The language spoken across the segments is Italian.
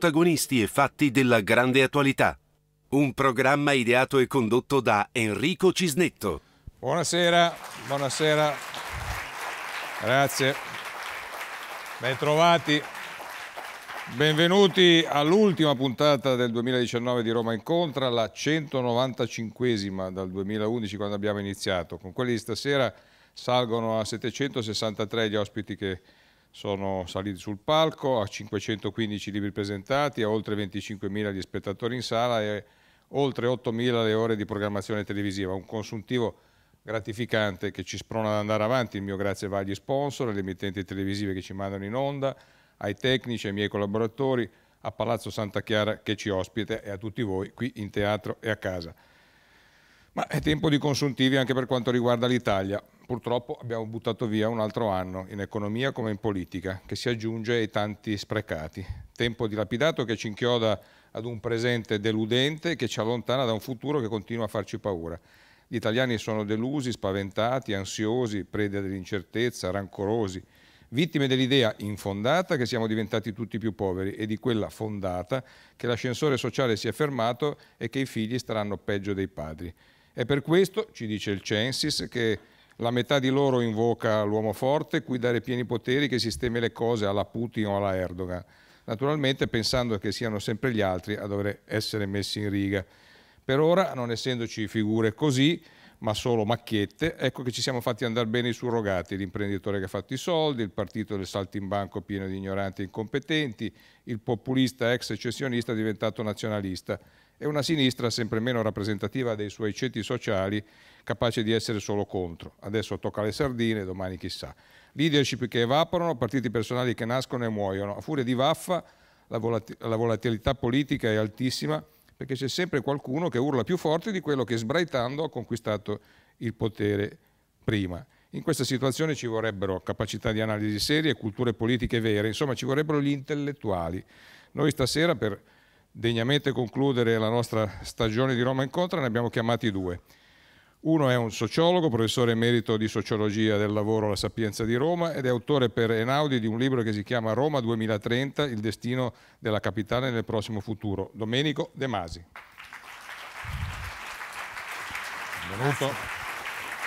protagonisti e fatti della grande attualità. Un programma ideato e condotto da Enrico Cisnetto. Buonasera, buonasera. Grazie. Bentrovati. Benvenuti all'ultima puntata del 2019 di Roma Incontra, la 195esima dal 2011 quando abbiamo iniziato. Con quelli di stasera salgono a 763 gli ospiti che sono saliti sul palco, a 515 libri presentati, a oltre 25.000 gli spettatori in sala e oltre 8.000 le ore di programmazione televisiva, un consuntivo gratificante che ci sprona ad andare avanti, il mio grazie va agli sponsor, alle emittenti televisive che ci mandano in onda, ai tecnici, ai miei collaboratori, a Palazzo Santa Chiara che ci ospita e a tutti voi qui in teatro e a casa. Ma è tempo di consuntivi anche per quanto riguarda l'Italia. Purtroppo abbiamo buttato via un altro anno, in economia come in politica, che si aggiunge ai tanti sprecati. Tempo dilapidato che ci inchioda ad un presente deludente che ci allontana da un futuro che continua a farci paura. Gli italiani sono delusi, spaventati, ansiosi, preda dell'incertezza, rancorosi, vittime dell'idea infondata che siamo diventati tutti più poveri e di quella fondata che l'ascensore sociale si è fermato e che i figli staranno peggio dei padri. È per questo, ci dice il Censis, che la metà di loro invoca l'uomo forte, cui dare pieni poteri che sistemi le cose alla Putin o alla Erdogan, naturalmente pensando che siano sempre gli altri a dover essere messi in riga. Per ora, non essendoci figure così, ma solo macchiette, ecco che ci siamo fatti andare bene i surrogati, l'imprenditore che ha fatto i soldi, il partito del saltimbanco pieno di ignoranti e incompetenti, il populista ex secessionista diventato nazionalista e una sinistra sempre meno rappresentativa dei suoi ceti sociali, capace di essere solo contro. Adesso tocca alle sardine, domani chissà. Leadership che evaporano, partiti personali che nascono e muoiono. A furia di vaffa la, volati la volatilità politica è altissima perché c'è sempre qualcuno che urla più forte di quello che sbraitando ha conquistato il potere prima. In questa situazione ci vorrebbero capacità di analisi serie, culture politiche vere, insomma ci vorrebbero gli intellettuali. Noi stasera per degnamente concludere la nostra stagione di Roma Incontra, ne abbiamo chiamati due. Uno è un sociologo, professore emerito di sociologia del lavoro alla Sapienza di Roma ed è autore per Enaudi di un libro che si chiama Roma 2030, il destino della capitale nel prossimo futuro. Domenico De Masi. Benvenuto.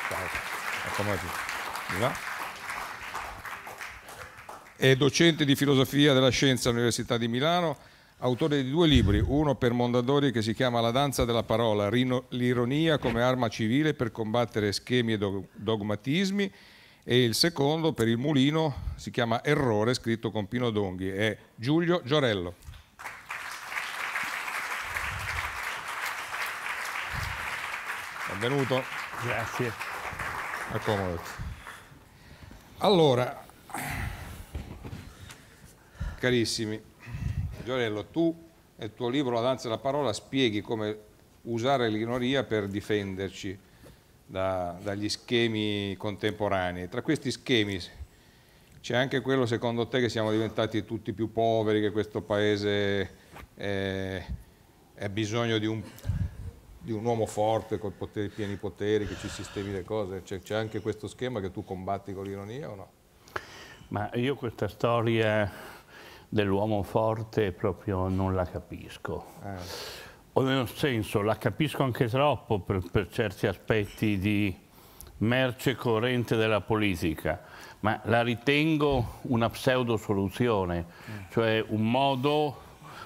Ciao. Ecco, è docente di filosofia della scienza all'Università di Milano autore di due libri, uno per Mondadori che si chiama La danza della parola, l'ironia come arma civile per combattere schemi e dogmatismi e il secondo per il mulino si chiama Errore, scritto con Pino Donghi, è Giulio Giorello. Benvenuto. Grazie. Accomodati. Allora, carissimi, Giorello, tu nel tuo libro La danza della parola spieghi come usare l'ignoria per difenderci da, dagli schemi contemporanei. Tra questi schemi c'è anche quello secondo te che siamo diventati tutti più poveri, che questo paese ha bisogno di un, di un, uomo forte, con poteri, pieni poteri, che ci sistemi le cose. C'è anche questo schema che tu combatti con l'ironia o no? Ma io questa storia dell'uomo forte proprio non la capisco. Eh. O nel senso, la capisco anche troppo per, per certi aspetti di merce corrente della politica, ma la ritengo una pseudo soluzione, mm. cioè un modo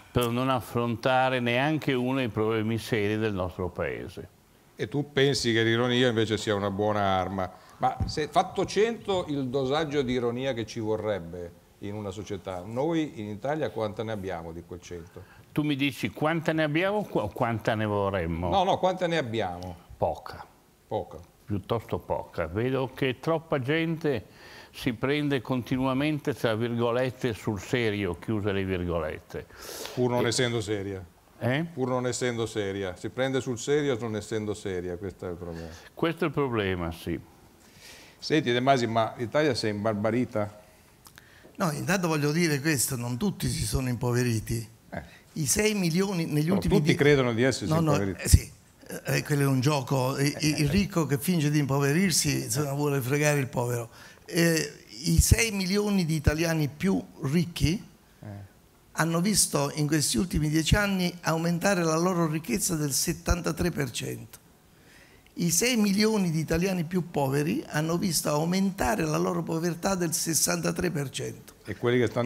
per non affrontare neanche uno dei problemi seri del nostro paese. E tu pensi che l'ironia invece sia una buona arma, ma se fatto 100 il dosaggio di ironia che ci vorrebbe, in una società. Noi in Italia quanta ne abbiamo di quel 100? Tu mi dici quanta ne abbiamo o quanta ne vorremmo? No, no, quanta ne abbiamo? Poca. Poca. Piuttosto poca. Vedo che troppa gente si prende continuamente, tra virgolette, sul serio, chiuse le virgolette. Pur non e... essendo seria. Eh? Pur non essendo seria. Si prende sul serio non essendo seria, questo è il problema. Questo è il problema, sì. Senti De Masi, ma l'Italia si è imbarbarita? No, intanto voglio dire questo, non tutti si sono impoveriti. Eh. I 6 milioni negli Però ultimi... Tutti di... credono di essersi no, impoveriti. No, eh, sì, eh, quello è un gioco. Eh, eh, il, il ricco che finge di impoverirsi insomma, vuole fregare il povero. Eh, I 6 milioni di italiani più ricchi hanno visto in questi ultimi 10 anni aumentare la loro ricchezza del 73% i 6 milioni di italiani più poveri hanno visto aumentare la loro povertà del 63%. E,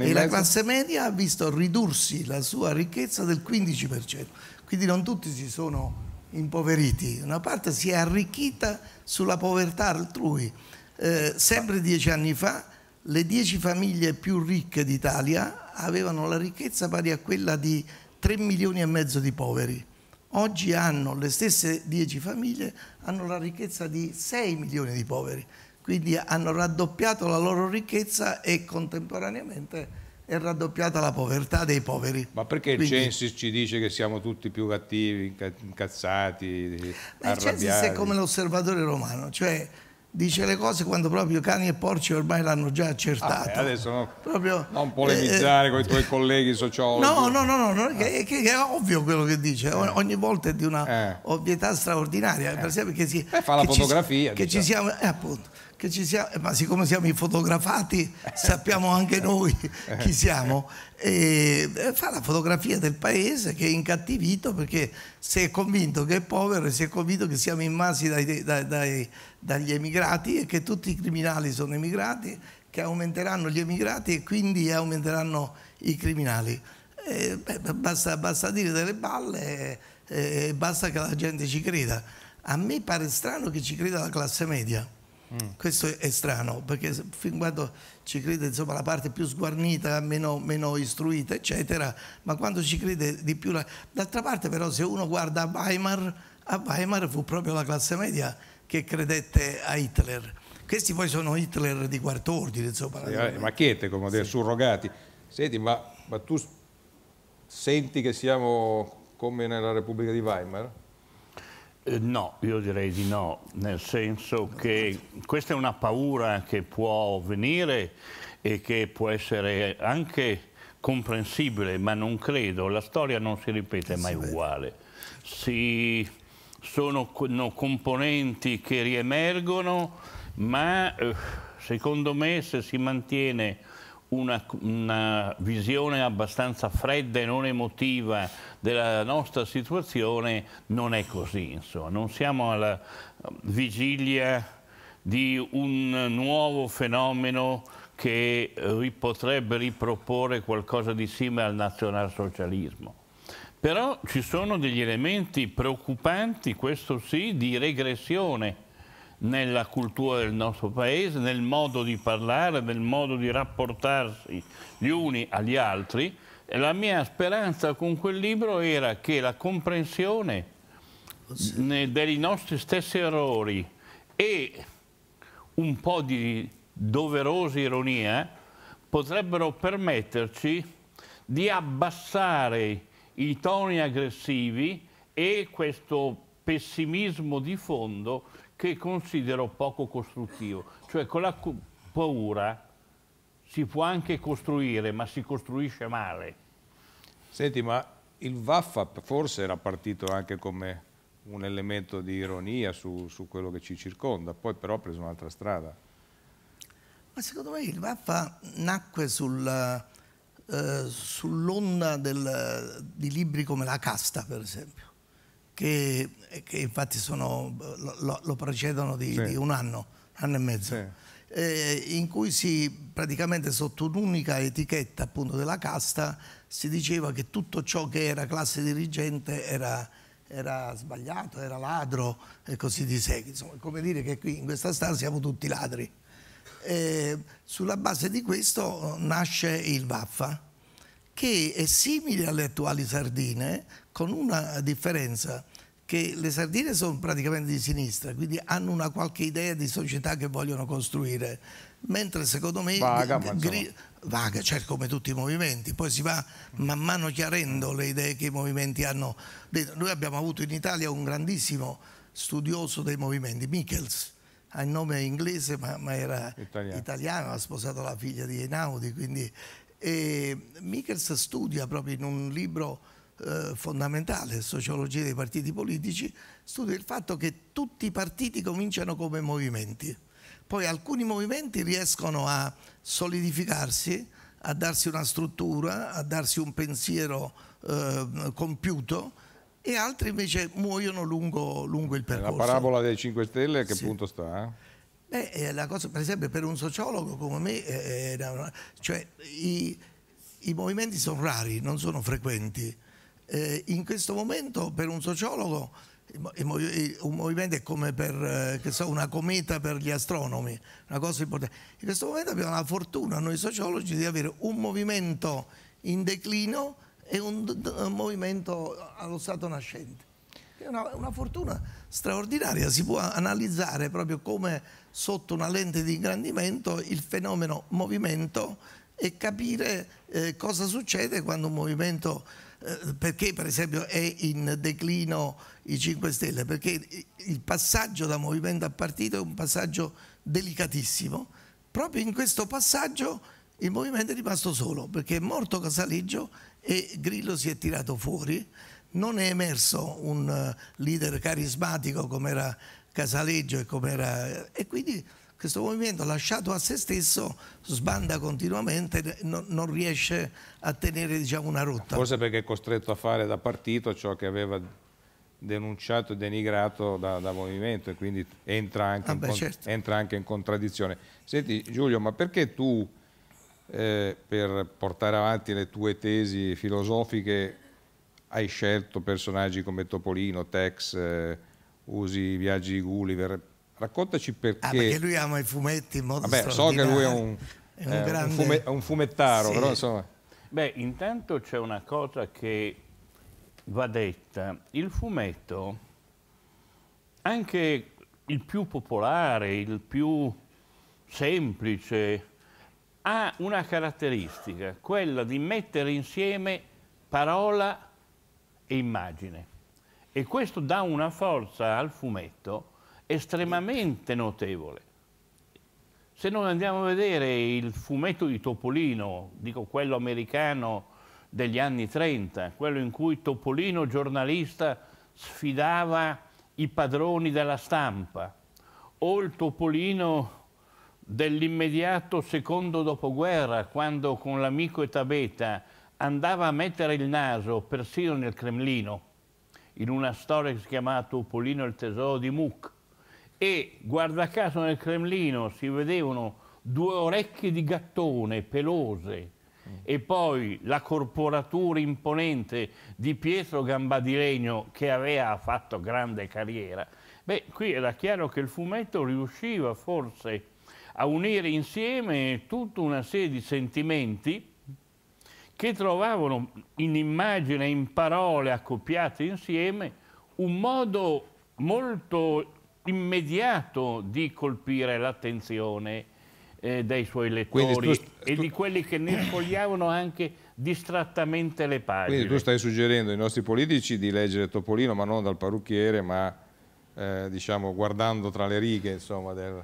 e la classe media ha visto ridursi la sua ricchezza del 15%. Quindi non tutti si sono impoveriti, una parte si è arricchita sulla povertà altrui. Eh, sempre dieci anni fa le dieci famiglie più ricche d'Italia avevano la ricchezza pari a quella di 3 milioni e mezzo di poveri Oggi hanno le stesse 10 famiglie, hanno la ricchezza di 6 milioni di poveri, quindi hanno raddoppiato la loro ricchezza e contemporaneamente è raddoppiata la povertà dei poveri. Ma perché Quindi, il Censis ci dice che siamo tutti più cattivi, incazzati, arrabbiati? Il Censis è come l'osservatore romano, cioè dice le cose quando proprio cani e porci ormai l'hanno già accertato. Ah, adesso no, proprio, non polemizzare eh, con i eh, tuoi colleghi sociologi. No, no, no, no, no ah. è, che, è, ovvio quello che dice, eh. ogni volta è di una eh. ovvietà straordinaria. Per eh. esempio che si, Beh, fa la che fotografia. Ci, diciamo. Che ci siamo, eh, appunto che ci siamo, ma siccome siamo i fotografati sappiamo anche noi chi siamo, e fa la fotografia del paese che è incattivito perché si è convinto che è povero e si è convinto che siamo invasi dai, dai, dai, dagli emigrati e che tutti i criminali sono emigrati, che aumenteranno gli emigrati e quindi aumenteranno i criminali. E, beh, basta, basta, dire delle balle e, e basta che la gente ci creda. A me pare strano che ci creda la classe media. Mm. Questo è strano, perché fin quando ci crede insomma, la parte più sguarnita, meno, meno, istruita, eccetera, ma quando ci crede di più... La... D'altra parte però se uno guarda a Weimar, a Weimar fu proprio la classe media che credette a Hitler. Questi poi sono Hitler di quarto ordine, insomma. Sì, macchiette, come sì. surrogati. Senti, ma, ma tu senti che siamo come nella Repubblica di Weimar? Eh, no, io direi di no, nel senso che questa è una paura che può venire e che può essere anche comprensibile, ma non credo, la storia non si ripete mai uguale. Si sono componenti che riemergono, ma eh, secondo me se si mantiene una, una, visione abbastanza fredda e non emotiva della nostra situazione non è così, insomma. non siamo alla vigilia di un nuovo fenomeno che eh, potrebbe riproporre qualcosa di simile al nazionalsocialismo. Però ci sono degli elementi preoccupanti, questo sì, di regressione nella cultura del nostro paese, nel modo di parlare, nel modo di rapportarsi gli uni agli altri. E la mia speranza con quel libro era che la comprensione dei nostri stessi errori e un po' di doverosa ironia potrebbero permetterci di abbassare i toni aggressivi e questo pessimismo di fondo che considero poco costruttivo. Cioè con la paura si può anche costruire, ma si costruisce male. Senti, ma il Vaffa forse era partito anche come un elemento di ironia su, su quello che ci circonda, poi però ha preso un'altra strada. Ma secondo me il Vaffa nacque sul, eh, sull'onda di libri come La Casta, per esempio che, che infatti sono, lo, lo, precedono di, sì. di, un anno, anno e mezzo. Sì. Eh, in cui si praticamente sotto un'unica etichetta appunto della casta si diceva che tutto ciò che era classe dirigente era, era sbagliato, era ladro e così di sé. Insomma, come dire che qui in questa stanza siamo tutti ladri. Eh, sulla base di questo eh, nasce il Vaffa, che è simile alle attuali sardine con una differenza che le sardine sono praticamente di sinistra, quindi hanno una qualche idea di società che vogliono costruire, mentre secondo me... Vaga, vaga, cioè come tutti i movimenti, poi si va man mano chiarendo le idee che i movimenti hanno Noi abbiamo avuto in Italia un grandissimo studioso dei movimenti, Michels, ha il nome inglese ma, ma era italiano. italiano. ha sposato la figlia di Einaudi, quindi e Michels studia proprio in un libro eh, fondamentale, sociologia dei partiti politici, studia il fatto che tutti i partiti cominciano come movimenti, poi alcuni movimenti riescono a solidificarsi, a darsi una struttura, a darsi un pensiero eh, compiuto e altri invece muoiono lungo, lungo il eh, percorso. la parabola dei 5 Stelle a che sì. punto sta? Eh? Beh, eh, la cosa, per esempio, per un sociologo come me, eh, cioè, i, i movimenti sono rari, non sono frequenti. Eh, in questo momento per un sociologo un movimento è come per, eh, so, una cometa per gli astronomi, una cosa importante. In questo momento abbiamo la fortuna, noi sociologi, di avere un movimento in declino e un, un movimento allo stato nascente. È una, una, fortuna straordinaria, si può analizzare proprio come sotto una lente di ingrandimento il fenomeno movimento e capire eh, cosa succede quando un movimento eh, perché per esempio è in declino i 5 Stelle? Perché il passaggio da movimento a partito è un passaggio delicatissimo. Proprio in questo passaggio il movimento è rimasto solo perché è morto Casaleggio e Grillo si è tirato fuori. Non è emerso un eh, leader carismatico come era Casaleggio e come era... Eh, e quindi questo movimento lasciato a se stesso sbanda continuamente, no, non riesce a tenere diciamo, una rotta. Forse perché è costretto a fare da partito ciò che aveva denunciato e denigrato da, da movimento e quindi entra anche, ah, in, certo. entra anche in contraddizione. Senti Giulio, ma perché tu eh, per portare avanti le tue tesi filosofiche hai scelto personaggi come Topolino, Tex, eh, usi i viaggi di Gulliver? raccontaci perché... Ah, perché lui ama i fumetti in modo Vabbè, so che lui è un, è un, eh, grande... un, fume, un fumettaro, sì. però insomma... Beh, intanto c'è una cosa che va detta. Il fumetto, anche il più popolare, il più semplice, ha una caratteristica, quella di mettere insieme parola e immagine. E questo dà una forza al fumetto estremamente notevole. Se noi andiamo a vedere il fumetto di Topolino, dico quello americano degli anni 30, quello in cui Topolino giornalista sfidava i padroni della stampa, o il Topolino dell'immediato secondo dopoguerra, quando con l'amico Etabeta andava a mettere il naso persino nel Cremlino, in una storia che si chiamava Topolino il tesoro di Muck, e guarda caso nel Cremlino si vedevano due orecchie di gattone pelose mm. e poi la corporatura imponente di Pietro Gambadilegno che aveva fatto grande carriera. Beh, qui era chiaro che il fumetto riusciva forse a unire insieme tutta una serie di sentimenti che trovavano in immagine, in parole accoppiate insieme, un modo molto immediato di colpire l'attenzione eh, dei suoi lettori tu, tu, e di quelli che ne sfogliavano anche distrattamente le pagine. Quindi tu stai suggerendo ai nostri politici di leggere Topolino, ma non dal parrucchiere, ma eh, diciamo guardando tra le righe insomma, del...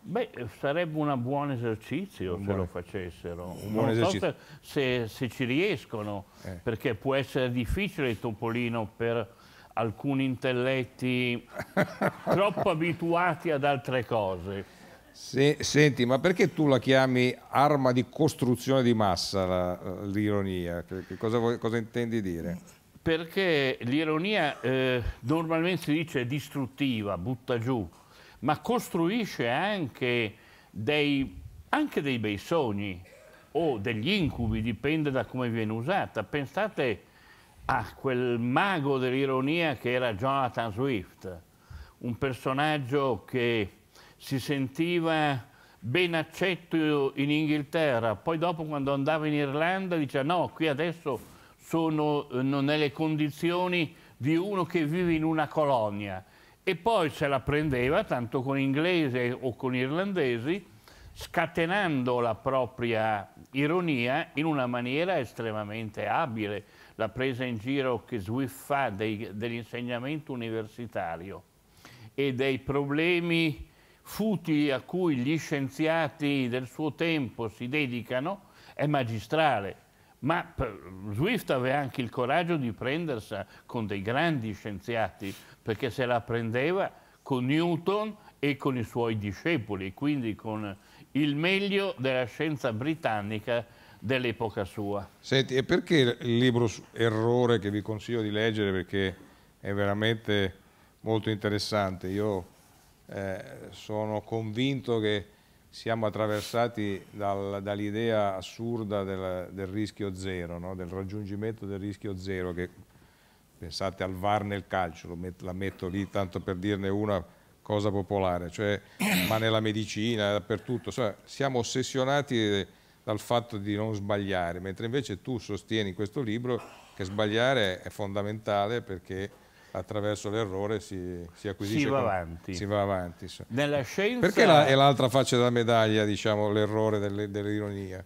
Beh, sarebbe un buon esercizio un se buone... lo facessero. Un buon esercizio. Se, se, ci riescono, eh. perché può essere difficile Topolino per alcuni intelletti troppo abituati ad altre cose. Se, senti, ma perché tu la chiami arma di costruzione di massa l'ironia? Cosa, cosa, intendi dire? Perché l'ironia eh, normalmente si dice distruttiva, butta giù, ma costruisce anche dei, anche dei bei sogni o degli incubi, dipende da come viene usata. Pensate a quel mago dell'ironia che era Jonathan Swift, un personaggio che si sentiva ben accetto in Inghilterra, poi dopo quando andava in Irlanda diceva no, qui adesso sono eh, nelle condizioni di uno che vive in una colonia e poi se la prendeva tanto con inglese o con irlandesi scatenando la propria ironia in una maniera estremamente abile la presa in giro che Swift fa dell'insegnamento universitario e dei problemi futili a cui gli scienziati del suo tempo si dedicano è magistrale. Ma eh, Swift aveva anche il coraggio di prendersela con dei grandi scienziati, perché se la prendeva con Newton e con i suoi discepoli, quindi con il meglio della scienza britannica dell'epoca sua. Senti, e perché il libro Errore che vi consiglio di leggere perché è veramente molto interessante. Io eh, sono convinto che siamo attraversati dal, dall'idea assurda del, del, rischio zero, no? del raggiungimento del rischio zero, che pensate al VAR nel calcio, met, la metto lì tanto per dirne una cosa popolare, cioè, ma nella medicina, dappertutto, cioè, siamo ossessionati dal fatto di non sbagliare, mentre invece tu sostieni in questo libro che sbagliare è fondamentale perché attraverso l'errore si, si acquisisce... Si va con, avanti. Si va avanti. Nella scienza... Perché la, è l'altra faccia della medaglia, diciamo, l'errore dell'ironia?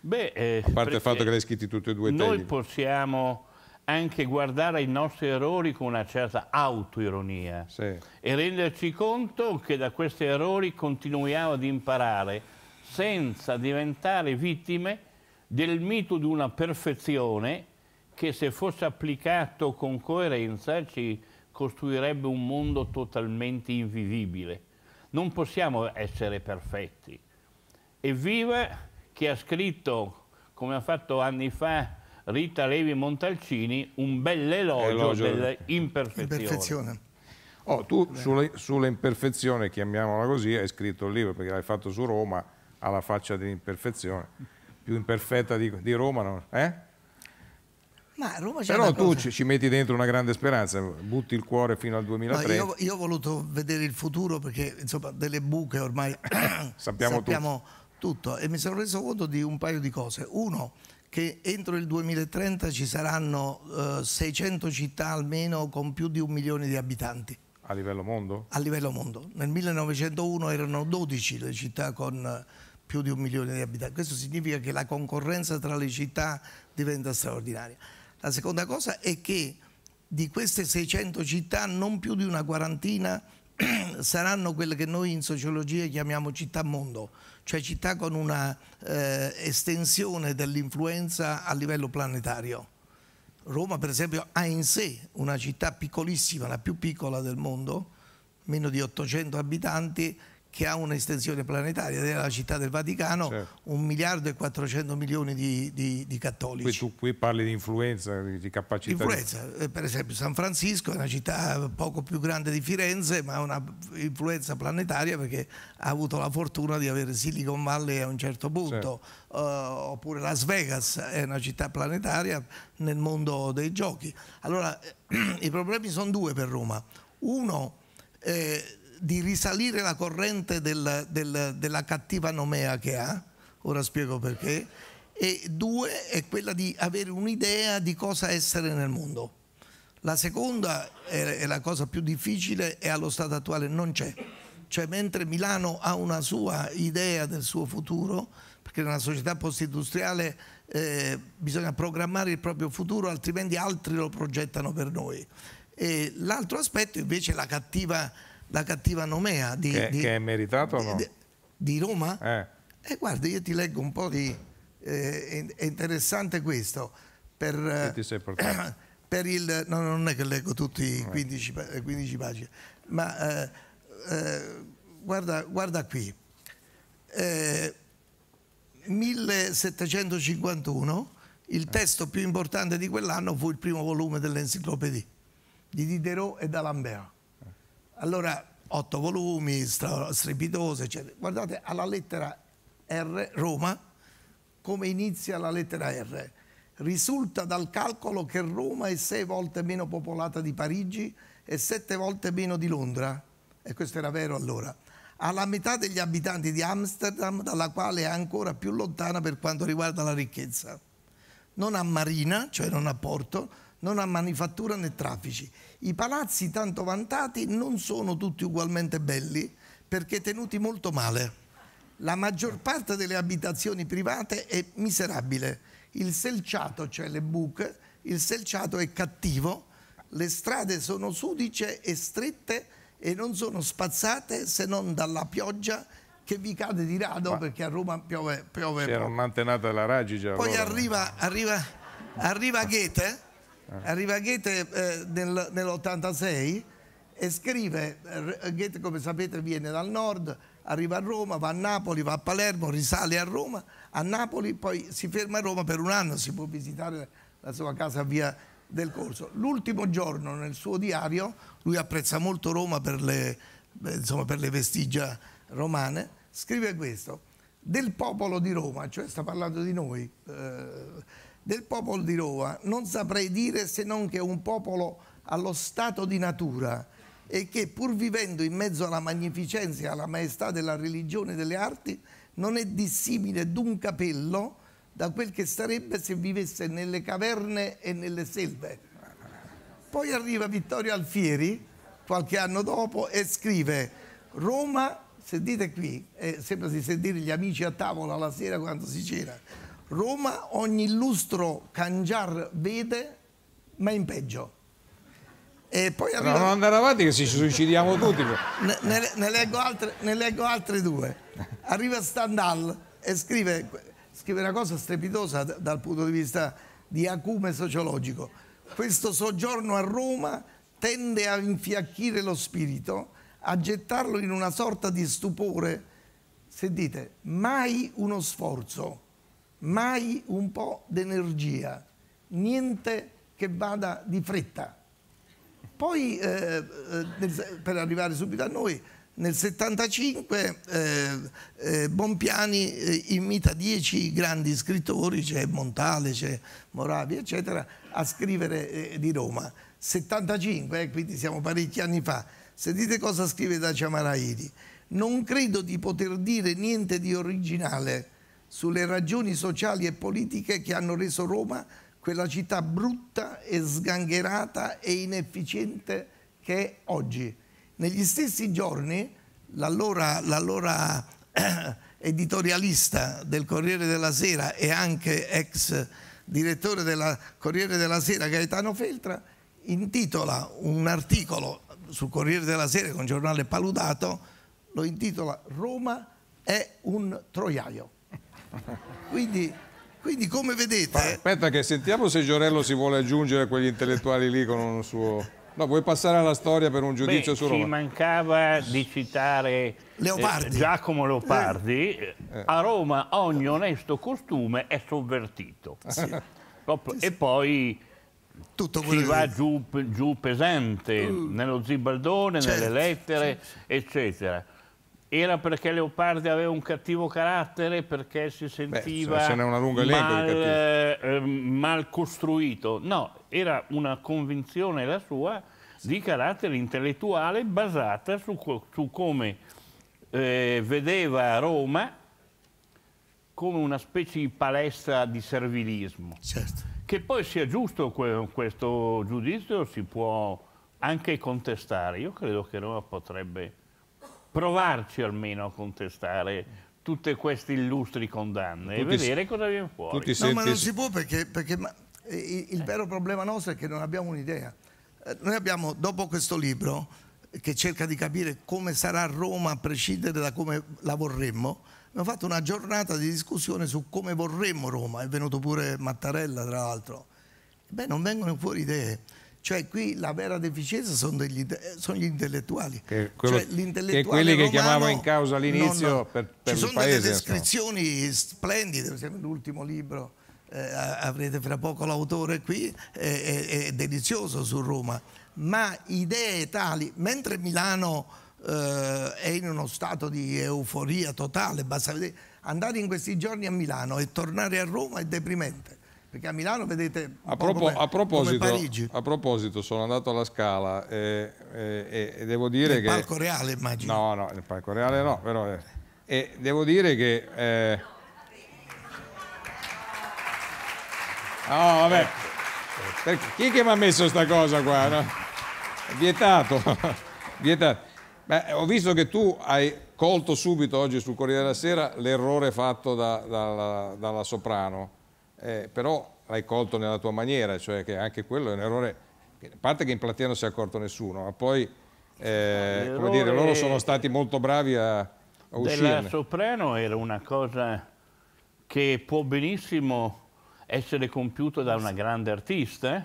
Beh, eh, A parte il fatto che l'hai scritti tutti e due Noi temi. possiamo anche guardare i nostri errori con una certa autoironia sì. e renderci conto che da questi errori continuiamo ad imparare senza diventare vittime del mito di una perfezione che se fosse applicato con coerenza ci costruirebbe un mondo totalmente invivibile. Non possiamo essere perfetti. Evviva chi ha scritto, come ha fatto anni fa Rita Levi Montalcini, un bell'elogio dell'imperfezione. Oh, tu sulle, sull'imperfezione, chiamiamola così, hai scritto il libro perché l'hai fatto su Roma, alla faccia dell'imperfezione, più imperfetta di, di Roma, no? eh? Però tu ci, ci, metti dentro una grande speranza, butti il cuore fino al 2030. No, io, io, ho voluto vedere il futuro perché insomma delle buche ormai sappiamo, sappiamo tutto. tutto e mi sono reso conto di un paio di cose. Uno, che entro il 2030 ci saranno eh, 600 città almeno con più di un milione di abitanti. A livello mondo? A livello mondo. Nel 1901 erano 12 le città con più di un milione di abitanti. Questo significa che la concorrenza tra le città diventa straordinaria. La seconda cosa è che di queste 600 città non più di una quarantina saranno quelle che noi in sociologia chiamiamo città mondo, cioè città con una eh, estensione dell'influenza a livello planetario. Roma per esempio ha in sé una città piccolissima, la più piccola del mondo, meno di 800 abitanti, che ha un'estensione planetaria ed la città del Vaticano, certo. 1 miliardo e 400 milioni di, di, di cattolici. Qui tu qui parli di influenza, di capacità. Influenza, di... Eh, per esempio San Francisco è una città poco più grande di Firenze, ma ha un'influenza planetaria perché ha avuto la fortuna di avere Silicon Valley a un certo punto, certo. Uh, oppure Las Vegas è una città planetaria nel mondo dei giochi. Allora, i problemi sono due per Roma. Uno, eh, di risalire la corrente del, del, della cattiva nomea che ha, ora spiego perché, e due è quella di avere un'idea di cosa essere nel mondo. La seconda è, è la cosa più difficile e allo stato attuale non c'è. Cioè mentre Milano ha una sua idea del suo futuro, perché nella società post-industriale eh, bisogna programmare il proprio futuro, altrimenti altri lo progettano per noi. l'altro aspetto invece è la cattiva la cattiva nomea di... Che, di, che è meritato o no? Di, di Roma? Eh. E eh, guarda, io ti leggo un po' di... Eh, è interessante questo. Per, che ti sei portato? Per il... No, non è che leggo tutti i 15, eh. 15, eh, pagine, ma eh, guarda, guarda, qui. 1751 il testo più importante di quell'anno fu il primo volume dell'enciclopedia di Diderot e d'Alembert allora, otto volumi, strepitoso, eccetera. Guardate alla lettera R, Roma, come inizia la lettera R. Risulta dal calcolo che Roma è sei volte meno popolata di Parigi e sette volte meno di Londra. E questo era vero allora. Alla metà degli abitanti di Amsterdam, dalla quale è ancora più lontana per quanto riguarda la ricchezza. Non ha marina, cioè non ha porto, non ha manifattura né traffici. I palazzi tanto vantati non sono tutti ugualmente belli perché tenuti molto male. La maggior parte delle abitazioni private è miserabile. Il selciato, cioè le buche, il selciato è cattivo, le strade sono sudice e strette e non sono spazzate se non dalla pioggia che vi cade di rado Ma perché a Roma piove. piove C'era un'antenata della Raggi già. Poi allora. arriva, arriva, arriva Goethe eh. Arriva Goethe eh, nell'86 e scrive, eh, Goethe come sapete viene dal nord, arriva a Roma, va a Napoli, va a Palermo, risale a Roma, a Napoli, poi si ferma a Roma per un anno, si può visitare la sua casa via del corso. L'ultimo giorno nel suo diario, lui apprezza molto Roma per le, insomma, per le vestigia romane, scrive questo, del popolo di Roma, cioè sta parlando di noi, eh, del popolo di Roma non saprei dire se non che è un popolo allo stato di natura e che pur vivendo in mezzo alla magnificenza e alla maestà della religione e delle arti non è dissimile d'un capello da quel che sarebbe se vivesse nelle caverne e nelle selve. Poi arriva Vittorio Alfieri qualche anno dopo e scrive Roma, sentite qui, eh, sembra di sentire gli amici a tavola la sera quando si cena, Roma ogni lustro Cangiar vede, ma in peggio. E poi arriva... No, non andare avanti che ci suicidiamo tutti. ne, ne, ne, leggo altre, ne, leggo altre, due. Arriva Standal e scrive, scrive una cosa strepitosa dal punto di vista di acume sociologico. Questo soggiorno a Roma tende a infiacchire lo spirito, a gettarlo in una sorta di stupore. Sentite, mai uno sforzo mai un po' d'energia, niente che vada di fretta. Poi, eh, eh nel, per arrivare subito a noi, nel 75 eh, eh, Bompiani eh, invita dieci grandi scrittori, c'è Montale, c'è cioè Moravi, eccetera, a scrivere eh, di Roma. 75, quindi siamo parecchi anni fa. Sentite cosa scrive da Ciamarairi. Non credo di poter dire niente di originale sulle ragioni sociali e politiche che hanno reso Roma quella città brutta e sgangherata e inefficiente che è oggi. Negli stessi giorni l'allora, eh, editorialista del Corriere della Sera e anche ex direttore del Corriere della Sera Gaetano Feltra intitola un articolo sul Corriere della Sera, che è un giornale paludato, lo intitola Roma è un troiaio. Quindi, quindi come vedete... Ma aspetta che sentiamo se Giorello si vuole aggiungere a quegli intellettuali lì con un suo... No, vuoi passare alla storia per un giudizio Beh, su Roma? Ci mancava di citare Leopardi. Eh, Giacomo Leopardi. Eh. A Roma ogni onesto costume è sovvertito. Sì. E poi Tutto si va giù, giù, pesante, uh. nello zibaldone, certo. nelle lettere, eccetera. Era perché Leopardi aveva un cattivo carattere, perché si sentiva Beh, mal, eh, eh, mal, costruito. No, era una convinzione la sua di carattere intellettuale basata su, su come eh, vedeva Roma come una specie di palestra di servilismo. Certo. Che poi sia giusto que questo giudizio si può anche contestare. Io credo che Roma potrebbe provarci almeno a contestare tutte queste illustri condanne tutti, e vedere cosa viene fuori. Tutti no, ma non si può perché, perché ma, il, il eh. vero problema nostro è che non abbiamo un'idea. Eh, noi abbiamo, dopo questo libro, che cerca di capire come sarà Roma a prescindere da come la vorremmo, abbiamo fatto una giornata di discussione su come vorremmo Roma, è venuto pure Mattarella tra l'altro. Beh, non vengono fuori idee. Cioè qui la vera deficienza sono, degli, eh, sono gli intellettuali. Che, cioè, quello, cioè, che quelli che chiamavo in causa all'inizio no, per, per Ci sono paese, delle descrizioni no. splendide, esempio l'ultimo libro, eh, avrete fra poco l'autore qui, eh, è, è delizioso su Roma, ma idee tali, mentre Milano... Uh, è in uno stato di euforia totale, basta vedere. Andare in questi giorni a Milano e tornare a Roma è deprimente perché a Milano vedete a, propo, come, a, proposito, a, proposito, sono andato alla Scala e, e, e devo dire nel che... Nel Parco Reale immagino. No, no, nel palco Reale no, però... Eh. E devo dire che... Eh... No, vabbè. Perché, chi che mi ha messo sta cosa qua? No? Vietato. Vietato. Beh, ho visto che tu hai colto subito oggi sul Corriere della Sera l'errore fatto da, da, da, dalla Soprano eh, però l'hai colto nella tua maniera, cioè che anche quello è un errore, a parte che in platea non si è accorto nessuno, ma poi eh, come dire, loro sono stati molto bravi a, a uscire. La soprano era una cosa che può benissimo essere compiuta da una grande artista, eh,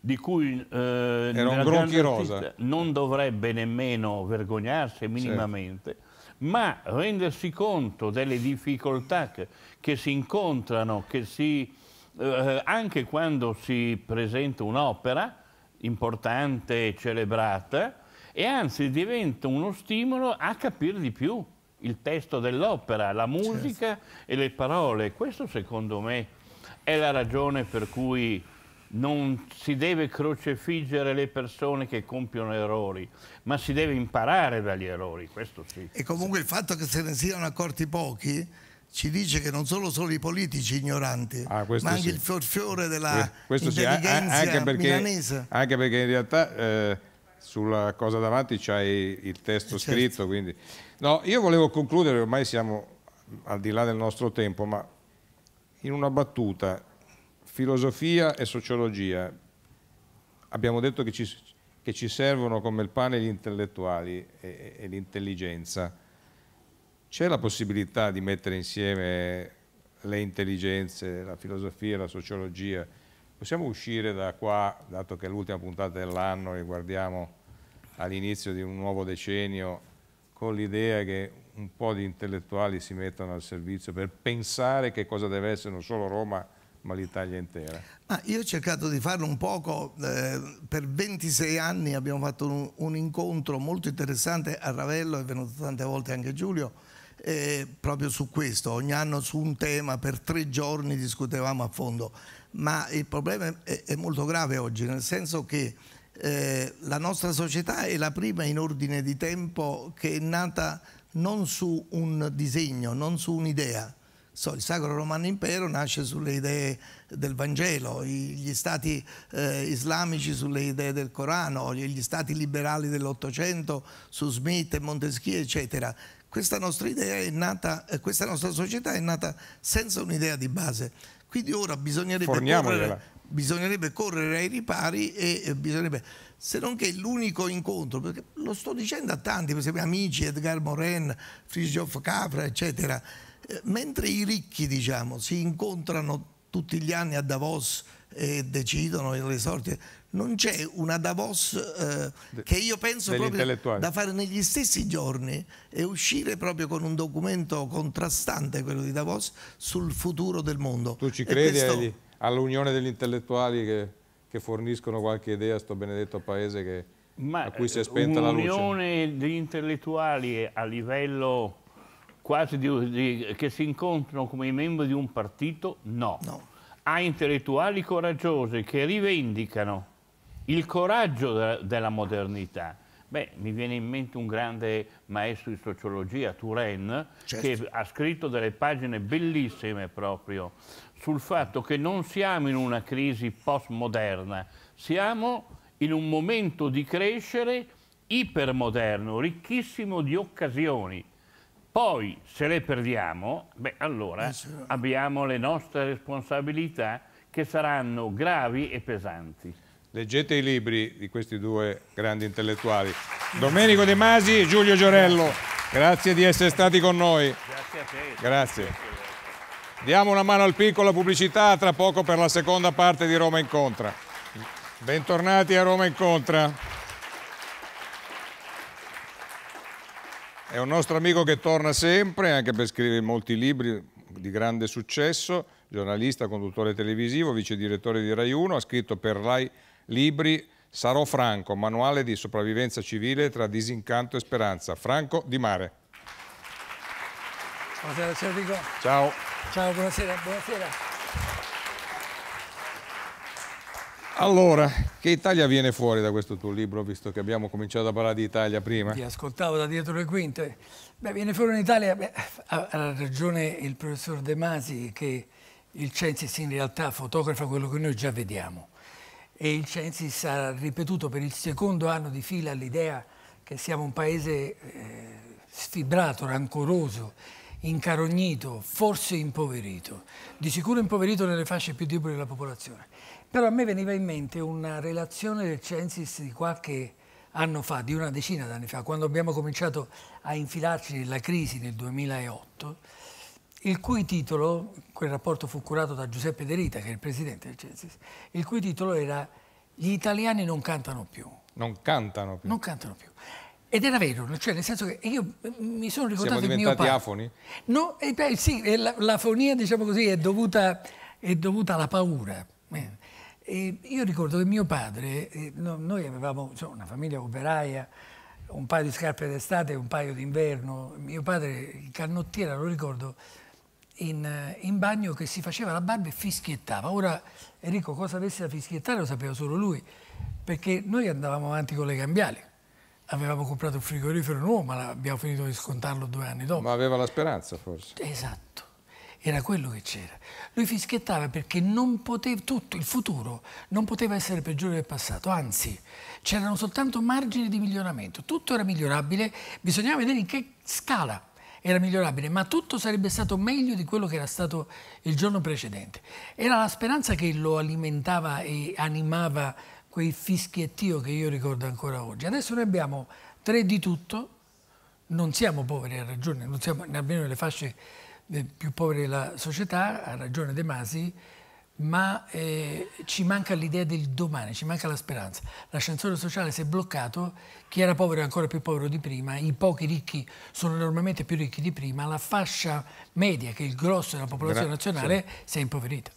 di cui eh, rosa. non dovrebbe nemmeno vergognarsi minimamente, sì. ma rendersi conto delle difficoltà che che si incontrano, che si, eh, anche quando si presenta un'opera importante e celebrata, e anzi diventa uno stimolo a capire di più il testo dell'opera, la certo. musica certo. e le parole. Questo secondo me è la ragione per cui non si deve crocefiggere le persone che compiono errori, ma si deve imparare dagli errori, questo sì. E comunque il fatto che se ne siano accorti pochi ci dice che non sono solo i politici ignoranti, ah, ma anche sì. il fiorfiore della eh, questo sì, anche perché, milanese. Anche perché in realtà eh, sulla cosa davanti c'hai il testo eh, certo. scritto. Certo. No, io volevo concludere, ormai siamo al di là del nostro tempo, ma in una battuta, filosofia e sociologia, abbiamo detto che ci, che ci servono come il pane gli intellettuali e, e l'intelligenza c'è la possibilità di mettere insieme le intelligenze, la filosofia, la sociologia. Possiamo uscire da qua, dato che è l'ultima puntata dell'anno e guardiamo all'inizio di un nuovo decennio, con l'idea che un po' di intellettuali si mettano al servizio per pensare che cosa deve essere non solo Roma, ma l'Italia intera. Ah, io ho cercato di farlo un poco, eh, per 26 anni abbiamo fatto un, un incontro molto interessante a Ravello, è venuto tante volte anche Giulio, eh, proprio su questo. Ogni anno su un tema per tre giorni discutevamo a fondo, ma il problema è, è molto grave oggi, nel senso che eh, la nostra società è la prima in ordine di tempo che è nata non su un disegno, non su un'idea. So, il Sacro Romano Impero nasce sulle idee del Vangelo, gli stati eh, islamici sulle idee del Corano, gli stati liberali dell'Ottocento su Smith e Montesquieu, eccetera questa nostra, idea è nata, eh, questa nostra società è nata senza un'idea di base. Quindi ora bisognerebbe correre, bisognerebbe correre, ai ripari e bisognerebbe, se non che l'unico incontro, perché lo sto dicendo a tanti, per esempio amici, Edgar Morin, Frisjof Capra, eccetera, eh, mentre i ricchi diciamo, si incontrano tutti gli anni a Davos eh, decidono le sorti. Non c'è una Davos eh, che io penso proprio da fare negli stessi giorni e uscire proprio con un documento contrastante, quello di Davos, sul futuro del mondo. Tu ci credi questo... all'unione degli intellettuali che, che, forniscono qualche idea a sto benedetto paese che, a cui si è eh, spenta la luce? L'unione degli intellettuali a livello quasi di, di, che si incontrano come i membri di un partito, no. no a intellettuali coraggiosi che rivendicano il coraggio de della modernità. Beh, mi viene in mente un grande maestro di sociologia, Turenne, certo. che ha scritto delle pagine bellissime proprio sul fatto che non siamo in una crisi postmoderna, siamo in un momento di crescere ipermoderno, ricchissimo di occasioni. Poi, se le perdiamo, beh, allora eh, abbiamo le nostre responsabilità che saranno gravi e pesanti. Leggete i libri di questi due grandi intellettuali, Domenico De Masi e Giulio Giorello. Grazie di essere stati con noi. Grazie a te. Grazie. Diamo una mano al piccolo pubblicità, tra poco per la seconda parte di Roma Incontra. Bentornati a Roma Incontra. È un nostro amico che torna sempre, anche per scrivere molti libri di grande successo, giornalista, conduttore televisivo, vice direttore di Rai 1, ha scritto per Rai Libri Sarò Franco, manuale di sopravvivenza civile tra disincanto e speranza. Franco Di Mare. Buonasera, Ciao. Ciao, buonasera, buonasera. Allora, che Italia viene fuori da questo tuo libro, visto che abbiamo cominciato a parlare di Italia prima? Ti ascoltavo da dietro le quinte. Beh, viene fuori un'Italia, ha ragione il professor De Masi, che il Censis in realtà fotografa quello che noi già vediamo. E il Censis ha ripetuto per il secondo anno di fila l'idea che siamo un paese eh, sfibrato, rancoroso, incarognito, forse impoverito. Di sicuro impoverito nelle fasce più deboli della popolazione. Però a me veniva in mente una relazione del Censis di qualche anno fa, di una decina d'anni fa, quando abbiamo cominciato a infilarci nella crisi nel 2008, il cui titolo, quel rapporto fu curato da Giuseppe Derita, che è il presidente del Censis, il cui titolo era Gli italiani non cantano più. Non cantano più. Non cantano più. Ed era vero, cioè nel senso che io mi sono ricordato Siamo il mio padre. afoni? No, eh beh, sì, eh, la, la, fonia, diciamo così, è dovuta, è dovuta alla paura. Eh. E io ricordo che mio padre, eh, noi avevamo insomma, una famiglia operaia, un paio di scarpe d'estate e un paio d'inverno, mio padre, il canottiera, lo ricordo, in, in, bagno che si faceva la barba e fischiettava. Ora Enrico cosa avesse da fischiettare lo sapeva solo lui, perché noi andavamo avanti con le cambiali. Avevamo comprato il frigorifero nuovo, ma abbiamo finito di scontarlo due anni dopo. Ma aveva la speranza forse. Esatto era quello che c'era. Lui fischiettava perché non poteva, tutto il futuro non poteva essere peggiore del passato, anzi c'erano soltanto margini di miglioramento, tutto era migliorabile, bisognava vedere in che scala era migliorabile, ma tutto sarebbe stato meglio di quello che era stato il giorno precedente. Era la speranza che lo alimentava e animava quei fischiettio che io ricordo ancora oggi. Adesso noi abbiamo tre di tutto, non siamo poveri ha ragione, non siamo nemmeno nelle fasce eh, più poveri della società, ha ragione De Masi, ma eh, ci manca l'idea del domani, ci manca la speranza. L'ascensore sociale si è bloccato, chi era povero è ancora più povero di prima, i pochi ricchi sono enormemente più ricchi di prima, la fascia media, che è il grosso della popolazione nazionale, sì. si è impoverita.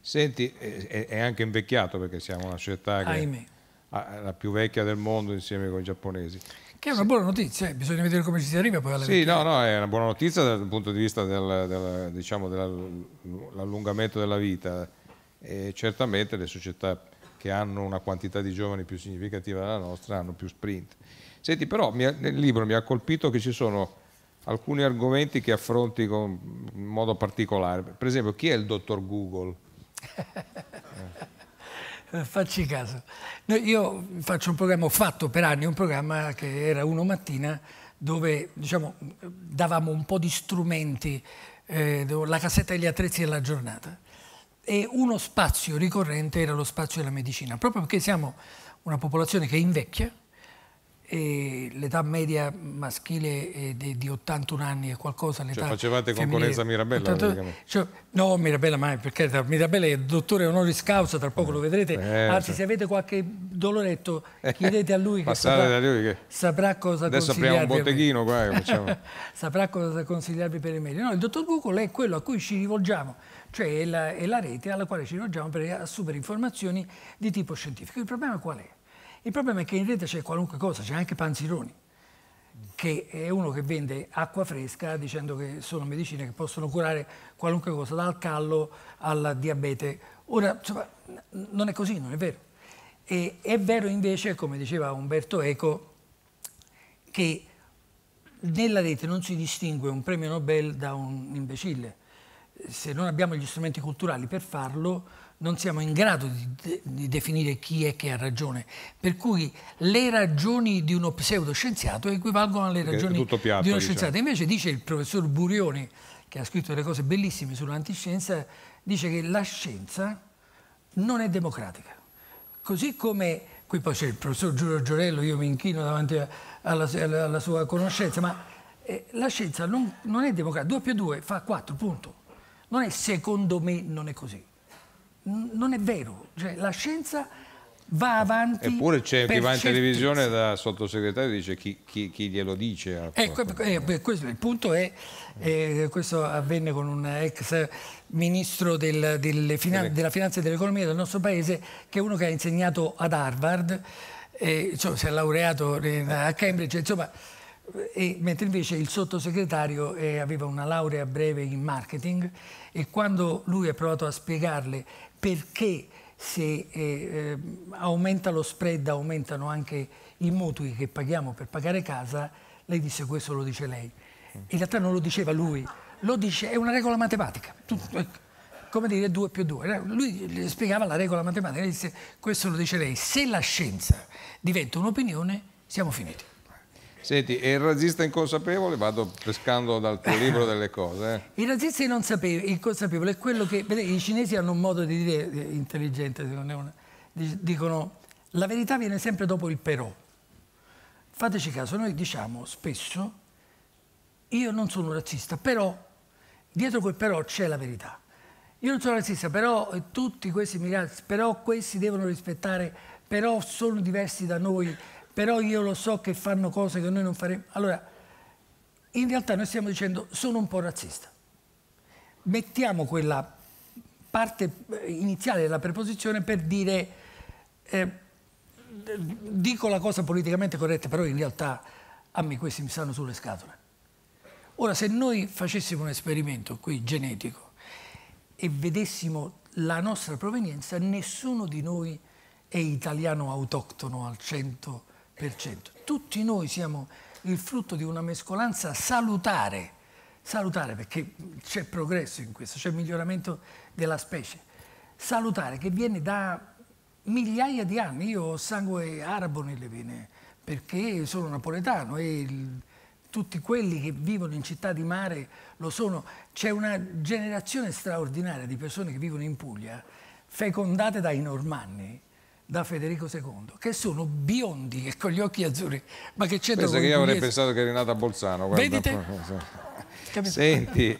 Senti, è, è, anche invecchiato perché siamo una società che Ahimè. è la più vecchia del mondo insieme con i giapponesi. Che è una buona notizia, eh, bisogna vedere come ci si arriva poi alla Sì, no, no, è una buona notizia dal punto di vista del, del, diciamo, dell'allungamento della vita e certamente le società che hanno una quantità di giovani più significativa della nostra hanno più sprint. Senti, però mi, nel libro mi ha colpito che ci sono alcuni argomenti che affronti con, in modo particolare. Per esempio, chi è il dottor Google? Eh, facci caso. No, io faccio un programma, ho fatto per anni un programma che era Uno Mattina, dove diciamo, davamo un po' di strumenti, eh, la cassetta degli attrezzi della giornata. E uno spazio ricorrente era lo spazio della medicina, proprio perché siamo una popolazione che invecchia, l'età media maschile è di, di, 81 anni e qualcosa. Cioè facevate concorrenza a Mirabella? 80, cioè, no, Mirabella mai, perché Mirabella è dottore honoris causa, tra poco eh, lo vedrete. Eh, Anzi, se avete qualche doloretto, eh, chiedete a lui che, saprà, lui che... saprà, cosa Adesso consigliarvi. Adesso apriamo un botteghino qua. Facciamo... saprà cosa consigliarvi per il meglio. No, il dottor Google è quello a cui ci rivolgiamo cioè è la, è la, rete alla quale ci rivolgiamo per assumere informazioni di tipo scientifico. Il problema qual è? Il problema è che in rete c'è qualunque cosa, c'è anche Panzironi, che è uno che vende acqua fresca dicendo che sono medicine che possono curare qualunque cosa, dal callo al diabete. Ora, insomma, non è così, non è vero. E è vero invece, come diceva Umberto Eco, che nella rete non si distingue un premio Nobel da un imbecille. Se non abbiamo gli strumenti culturali per farlo, non siamo in grado di, di, definire chi è che ha ragione. Per cui le ragioni di uno pseudoscienziato equivalgono alle ragioni piatto, di uno diciamo. scienziato. Invece dice il professor Burioni, che ha scritto delle cose bellissime sull'antiscienza, dice che la scienza non è democratica. Così come, qui poi c'è il professor Giulio Giorello, io mi inchino davanti a, alla, alla, sua conoscenza, ma eh, la scienza non, non è democratica. 2 più 2 fa 4, punto. Non è secondo me non è così non è vero, cioè, la scienza va avanti. Eppure c'è chi va in televisione da sottosegretario e dice chi, chi, chi, glielo dice. Ecco, ecco eh, questo, il punto è, eh, questo avvenne con un ex ministro del, finan della finanza e dell'economia del nostro paese, che è uno che ha insegnato ad Harvard, eh, insomma, si è laureato a Cambridge, insomma, e, mentre invece il sottosegretario eh, aveva una laurea breve in marketing e quando lui ha provato a spiegarle perché se eh, ehm, aumenta lo spread aumentano anche i mutui che paghiamo per pagare casa, lei disse questo lo dice lei. Mm. In realtà non lo diceva lui, lo dice, è una regola matematica. Tutto, eh, come dire 2 più 2. Lui spiegava la regola matematica, disse, questo lo dice lei, se la scienza diventa un'opinione siamo finiti. Senti, e il razzista inconsapevole? Vado pescando dal tuo libro delle cose. Eh. Il razzista inconsapevole è quello che... Vedete, i cinesi hanno un modo di dire eh, intelligente, secondo me. Dicono, la verità viene sempre dopo il però. Fateci caso, noi diciamo spesso, io non sono razzista, però, dietro quel però c'è la verità. Io non sono razzista, però eh, tutti questi migranti, però questi devono rispettare, però sono diversi da noi però io lo so che fanno cose che noi non faremo. Allora, in realtà noi stiamo dicendo sono un po' razzista. Mettiamo quella parte eh, iniziale della preposizione per dire eh, dico la cosa politicamente corretta, però in realtà a me questi mi stanno sulle scatole. Ora, se noi facessimo un esperimento qui genetico e vedessimo la nostra provenienza, nessuno di noi è italiano autoctono al 100%. Tutti noi siamo il frutto di una mescolanza salutare, salutare perché c'è progresso in questo, c'è miglioramento della specie, salutare che viene da migliaia di anni, io ho sangue arabo nelle vene perché sono napoletano e il, tutti quelli che vivono in città di mare lo sono, c'è una generazione straordinaria di persone che vivono in Puglia fecondate dai normanni da Federico II, che sono biondi e con gli occhi azzurri. Ma che c'entra Pensa che io avrei pensato che eri nata a Bolzano. Vedete? Senti,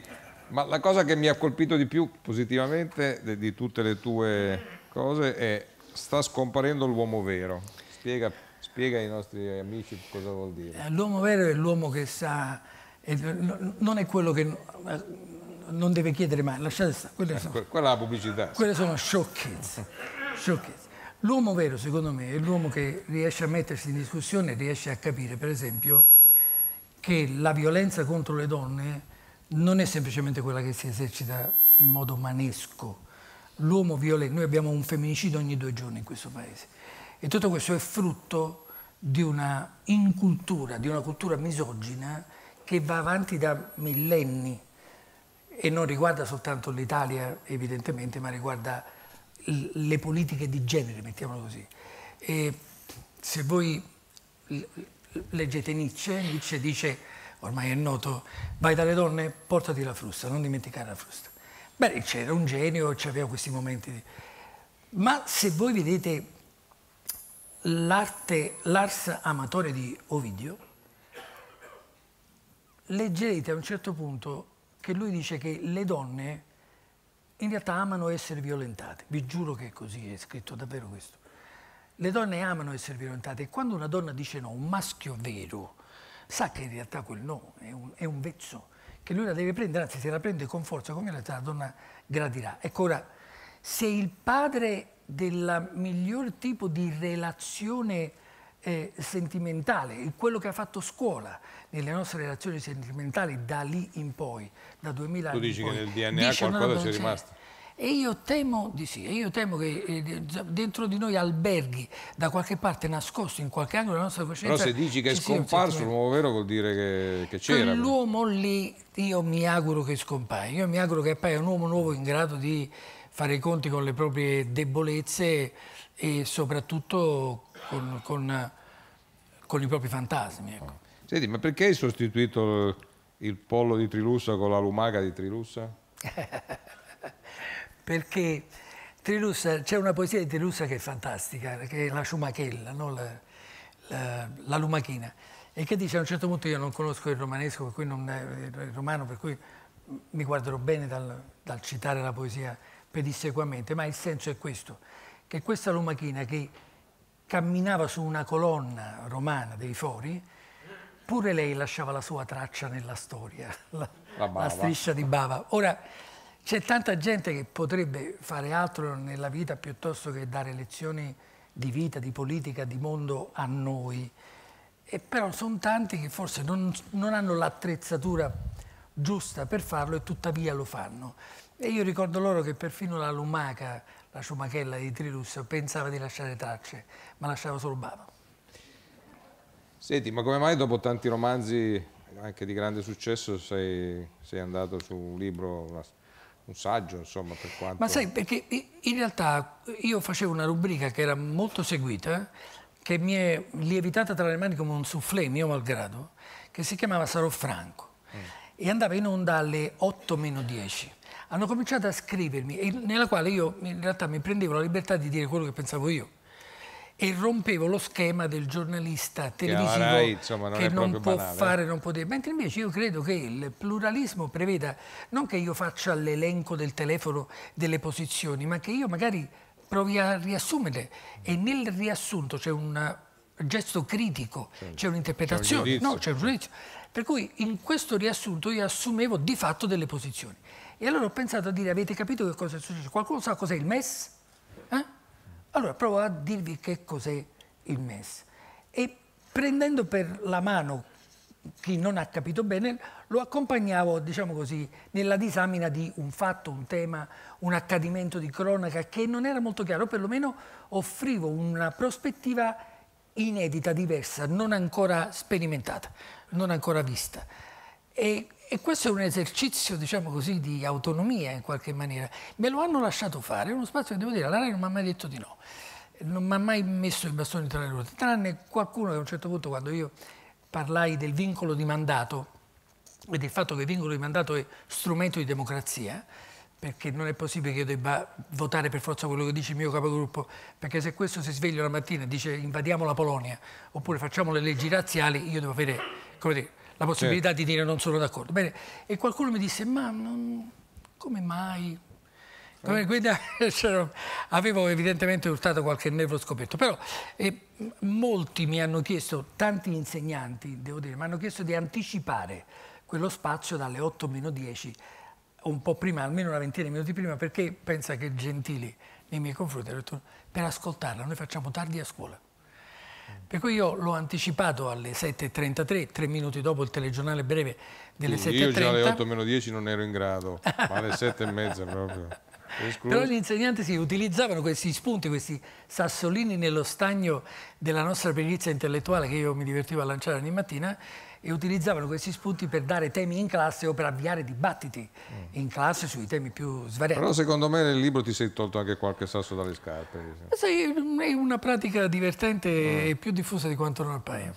ma la cosa che mi ha colpito di più positivamente di tutte le tue cose è sta scomparendo l'uomo vero. Spiega, spiega ai nostri amici cosa vuol dire. Eh, l'uomo vero è l'uomo che sa, non è quello che non deve chiedere mai, lasciate stare. Eh, quella è la pubblicità. Quelle sono sciocchezze. sciocchezze. L'uomo vero, secondo me, è l'uomo che riesce a mettersi in discussione, riesce a capire, per esempio, che la violenza contro le donne non è semplicemente quella che si esercita in modo manesco. L'uomo violento, noi abbiamo un femminicidio ogni due giorni in questo paese e tutto questo è frutto di una incultura, di una cultura misogina che va avanti da millenni e non riguarda soltanto l'Italia evidentemente, ma riguarda le politiche di genere, mettiamolo così. E se voi leggete Nietzsche, Nietzsche dice, ormai è noto, vai dalle donne, portati la frusta, non dimenticare la frusta. Beh, c'era un genio, aveva questi momenti. Di... Ma se voi vedete l'arte, l'ars amatoria di Ovidio, leggerete a un certo punto che lui dice che le donne in realtà amano essere violentate. Vi giuro che è così, è scritto davvero questo. Le donne amano essere violentate e quando una donna dice no, un maschio vero, sa che in realtà quel no è un, è un vezzo, che lui la deve prendere, anzi se la prende con forza, come in realtà la donna gradirà. Ecco ora, se il padre del miglior tipo di relazione eh, sentimentale, quello che ha fatto scuola nelle nostre relazioni sentimentali da lì in poi, da 2000 anni Tu dici poi, che nel DNA dice, qualcosa no, c'è rimasto? E io temo di sì, io temo che eh, dentro di noi alberghi da qualche parte nascosto in qualche angolo della nostra coscienza. Però se dici che è scomparso l'uomo vero vuol dire che, che c'era. L'uomo lì io mi auguro che scompaia, io mi auguro che appaia un uomo nuovo in grado di fare i conti con le proprie debolezze e soprattutto con, con, con i propri fantasmi. Ecco. Senti, ma perché hai sostituito il pollo di Trilussa con la lumaca di Trilussa? perché Trilussa, c'è una poesia di Trilussa che è fantastica, che è la sciumachella, no? la, la, la, lumachina, e che dice a un certo punto io non conosco il romanesco, per cui non, è il romano, per cui mi guarderò bene dal, dal citare la poesia pedissequamente, ma il senso è questo, che questa lumachina che camminava su una colonna romana dei fori, pure lei lasciava la sua traccia nella storia, la, la, la striscia di bava. Ora, c'è tanta gente che potrebbe fare altro nella vita piuttosto che dare lezioni di vita, di politica, di mondo a noi, e però sono tanti che forse non, non hanno l'attrezzatura giusta per farlo e tuttavia lo fanno. E io ricordo loro che perfino la lumaca la ciumachella di Trilus pensava di lasciare tracce, ma lasciava solo bava. Senti, ma come mai dopo tanti romanzi, anche di grande successo, sei, sei andato su un libro, un saggio, insomma, per quanto... Ma sai, perché in realtà io facevo una rubrica che era molto seguita, che mi è lievitata tra le mani come un soufflé, mio malgrado, che si chiamava Sarò Franco, mm. e andava in onda alle 8 meno 10 hanno cominciato a scrivermi, nella quale io in realtà mi prendevo la libertà di dire quello che pensavo io e rompevo lo schema del giornalista televisivo che, eh, Rai, insomma, non, che non può banale. fare, non può dire. Mentre invece io credo che il pluralismo preveda non che io faccia l'elenco del telefono delle posizioni, ma che io magari provi a riassumere e nel riassunto c'è un gesto critico, c'è un'interpretazione, c'è un giudizio. No, un giudizio. Per cui in questo riassunto io assumevo di fatto delle posizioni. E allora ho pensato a dire, avete capito che cosa è successo? Qualcuno sa cos'è il MES? Eh? Allora provo a dirvi che cos'è il MES. E prendendo per la mano chi non ha capito bene, lo accompagnavo, diciamo così, nella disamina di un fatto, un tema, un accadimento di cronaca che non era molto chiaro, perlomeno offrivo una prospettiva inedita, diversa, non ancora sperimentata, non ancora vista. E e questo è un esercizio, diciamo così, di autonomia in qualche maniera. Me lo hanno lasciato fare, è uno spazio che devo dire, la RAI non mi ha mai detto di no, non mi ha mai messo i bastoni tra le ruote, tranne qualcuno che a un certo punto quando io parlai del vincolo di mandato e del fatto che il vincolo di mandato è strumento di democrazia, perché non è possibile che io debba votare per forza quello che dice il mio capogruppo, perché se questo si sveglia la mattina e dice invadiamo la Polonia oppure facciamo le leggi razziali, io devo avere, come dire, la possibilità certo. di dire non sono d'accordo. Bene, e qualcuno mi disse, ma non... come mai? Come, eh. quindi cioè, avevo evidentemente urtato qualche nervo scoperto, però eh, molti mi hanno chiesto, tanti insegnanti, devo dire, mi hanno chiesto di anticipare quello spazio dalle 8 meno 10, un po' prima, almeno una ventina di minuti prima, perché pensa che Gentili nei miei confronti per ascoltarla, noi facciamo tardi a scuola. Per cui io l'ho anticipato alle 7.33, tre minuti dopo il telegiornale breve delle sì, 7.30. Io già alle 8 meno 10 non ero in grado, ma alle 7.30 proprio. Escluso. Però gli insegnanti sì, utilizzavano questi spunti, questi sassolini nello stagno della nostra perizia intellettuale che io mi divertivo a lanciare ogni mattina e utilizzavano questi spunti per dare temi in classe o per avviare dibattiti mm. in classe sui temi più svariati. Però secondo me nel libro ti sei tolto anche qualche sasso dalle scarpe. Sei, eh, è una pratica divertente mm. e più diffusa di quanto non appaia.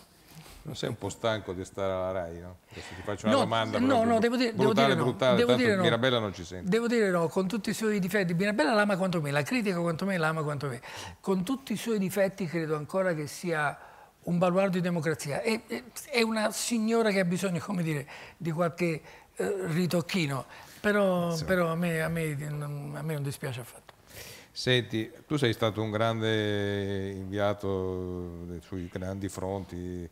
Non sei un po' stanco di stare alla RAI, no? Adesso ti faccio una no, domanda. No, no, devo dire, brutale, devo dire brutale, no. Devo dire no. Mirabella non ci sente. Devo dire no, con tutti i suoi difetti. Mirabella l'ama quanto me, la critica quanto me, l'ama quanto me. Con tutti i suoi difetti credo ancora che sia un baluardo di democrazia. È, è una signora che ha bisogno, come dire, di qualche eh, ritocchino, però, sì. però a, me, a, me, a me non dispiace affatto. Senti, tu sei stato un grande inviato sui grandi fronti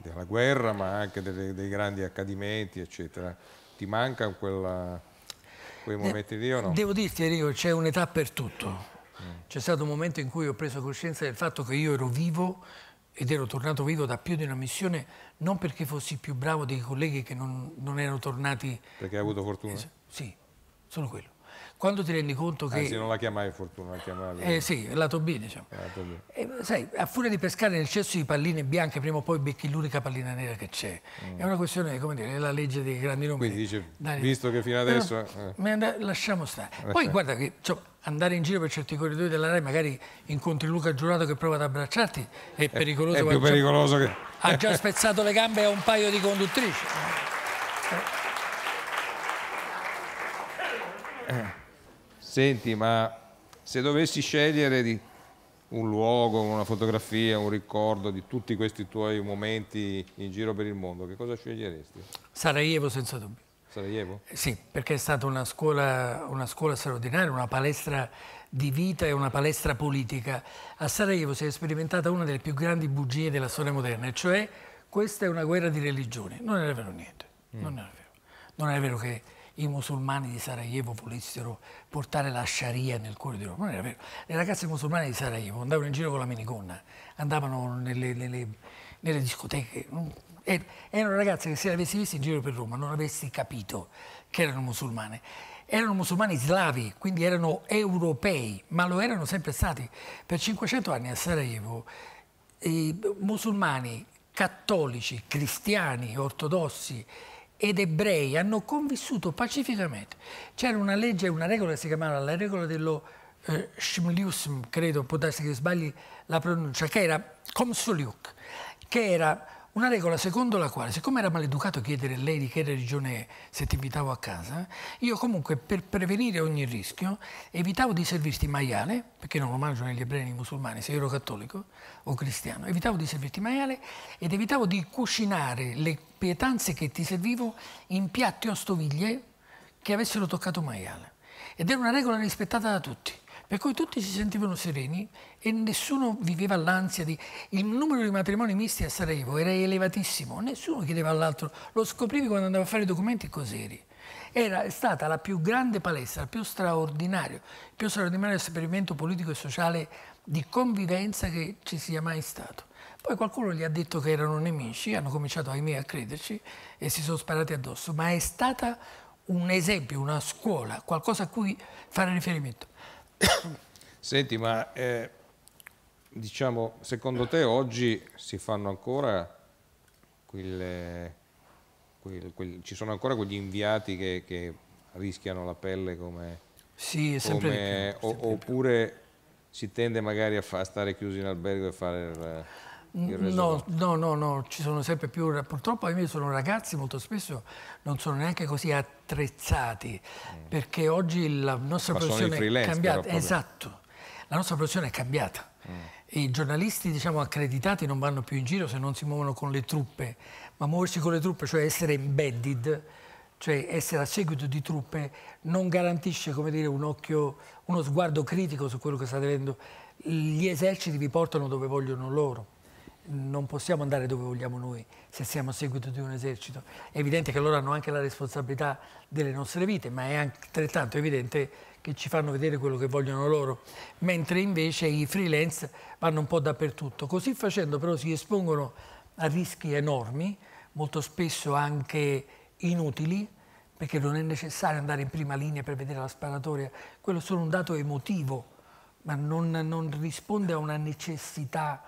della guerra, ma anche delle, dei grandi accadimenti, eccetera. Ti manca quella, quei momenti lì o no? Devo dirti, Enrico, c'è un'età per tutto. Mm. C'è stato un momento in cui ho preso coscienza del fatto che io ero vivo ed ero tornato vivo da più di una missione, non perché fossi più bravo dei colleghi che non, non erano tornati... Perché hai avuto fortuna? Eh, sì, solo quello. Quando ti rendi conto che... Anzi, non la chiamai fortuna, la chiamavi... Eh sì, lato B, diciamo. Lato B. Eh, sai, a furia di pescare nel cesso di palline bianche, prima o poi becchi l'unica pallina nera che c'è. Mm. È una questione, come dire, è la legge dei grandi numeri. Quindi dice, Dai, visto che fino adesso... Eh. Lasciamo stare. Poi guarda che... Cioè, andare in giro per certi corridoi della RAI magari incontri Luca Giurato che prova ad abbracciarti è pericoloso, è, più pericoloso che... ha già spezzato le gambe a un paio di conduttrici eh, senti ma se dovessi scegliere di un luogo, una fotografia, un ricordo di tutti questi tuoi momenti in giro per il mondo, che cosa sceglieresti? Sarajevo senza dubbio Sarajevo? Eh, sì, perché è stata una scuola, una scuola straordinaria, una palestra di vita e una palestra politica. A Sarajevo si è sperimentata una delle più grandi bugie della storia moderna, cioè questa è una guerra di religioni. Non era vero niente, mm. non era vero. Non era vero che i musulmani di Sarajevo volessero portare la Sharia nel cuore di Roma. Non era vero. Le ragazze musulmane di Sarajevo andavano in giro con la minigonna, andavano nelle, nelle, nelle discoteche. Era una ragazza che se l'avessi vista in giro per Roma non avessi capito che erano musulmane. Erano musulmani slavi, quindi erano europei, ma lo erano sempre stati. Per 500 anni a Sarajevo i musulmani, cattolici, cristiani, ortodossi ed ebrei hanno convissuto pacificamente. C'era una legge, una regola che si chiamava la regola dello eh, Shmliusm, credo, può darsi che sbagli la pronuncia, che era Komsoliuk, che era una regola secondo la quale, siccome era maleducato chiedere a lei di che religione è se ti invitavo a casa, io comunque per prevenire ogni rischio evitavo di servirti maiale, perché non lo mangiano gli ebrei e i musulmani, se io ero cattolico o cristiano, evitavo di servirti maiale ed evitavo di cucinare le pietanze che ti servivo in piatti o stoviglie che avessero toccato maiale. Ed era una regola rispettata da tutti, per cui tutti si sentivano sereni e nessuno viveva l'ansia di... Il numero di matrimoni misti a Sarajevo era elevatissimo, nessuno chiedeva all'altro, lo scoprivi quando andavo a fare i documenti e cos'eri. Era stata la più grande palestra, il più straordinario, il più straordinario esperimento politico e sociale di convivenza che ci sia mai stato. Poi qualcuno gli ha detto che erano nemici, hanno cominciato ahimè a crederci e si sono sparati addosso, ma è stata un esempio, una scuola, qualcosa a cui fare riferimento. Senti, ma eh diciamo, secondo te oggi si fanno ancora quelle, quel, quel, ci sono ancora quegli inviati che, che rischiano la pelle come... Sì, sempre come, più, sempre oppure si tende magari a, a, stare chiusi in albergo e fare il, il mm, no, no, no, no, ci sono sempre più, purtroppo io sono ragazzi molto spesso non sono neanche così attrezzati mm. perché oggi la nostra Ma professione è cambiata, esatto, la nostra professione è cambiata. Mm i giornalisti diciamo, accreditati non vanno più in giro se non si muovono con le truppe, ma muoversi con le truppe, cioè essere embedded, cioè essere a seguito di truppe, non garantisce dire, un occhio, uno sguardo critico su quello che state avvenendo. Gli eserciti vi portano dove vogliono loro, non possiamo andare dove vogliamo noi se siamo a seguito di un esercito. È evidente che loro hanno anche la responsabilità delle nostre vite, ma è altrettanto evidente che ci fanno vedere quello che vogliono loro, mentre invece i freelance vanno un po' dappertutto. Così facendo però si espongono a rischi enormi, molto spesso anche inutili, perché non è necessario andare in prima linea per vedere la sparatoria, quello è solo un dato emotivo, ma non, non risponde a una necessità,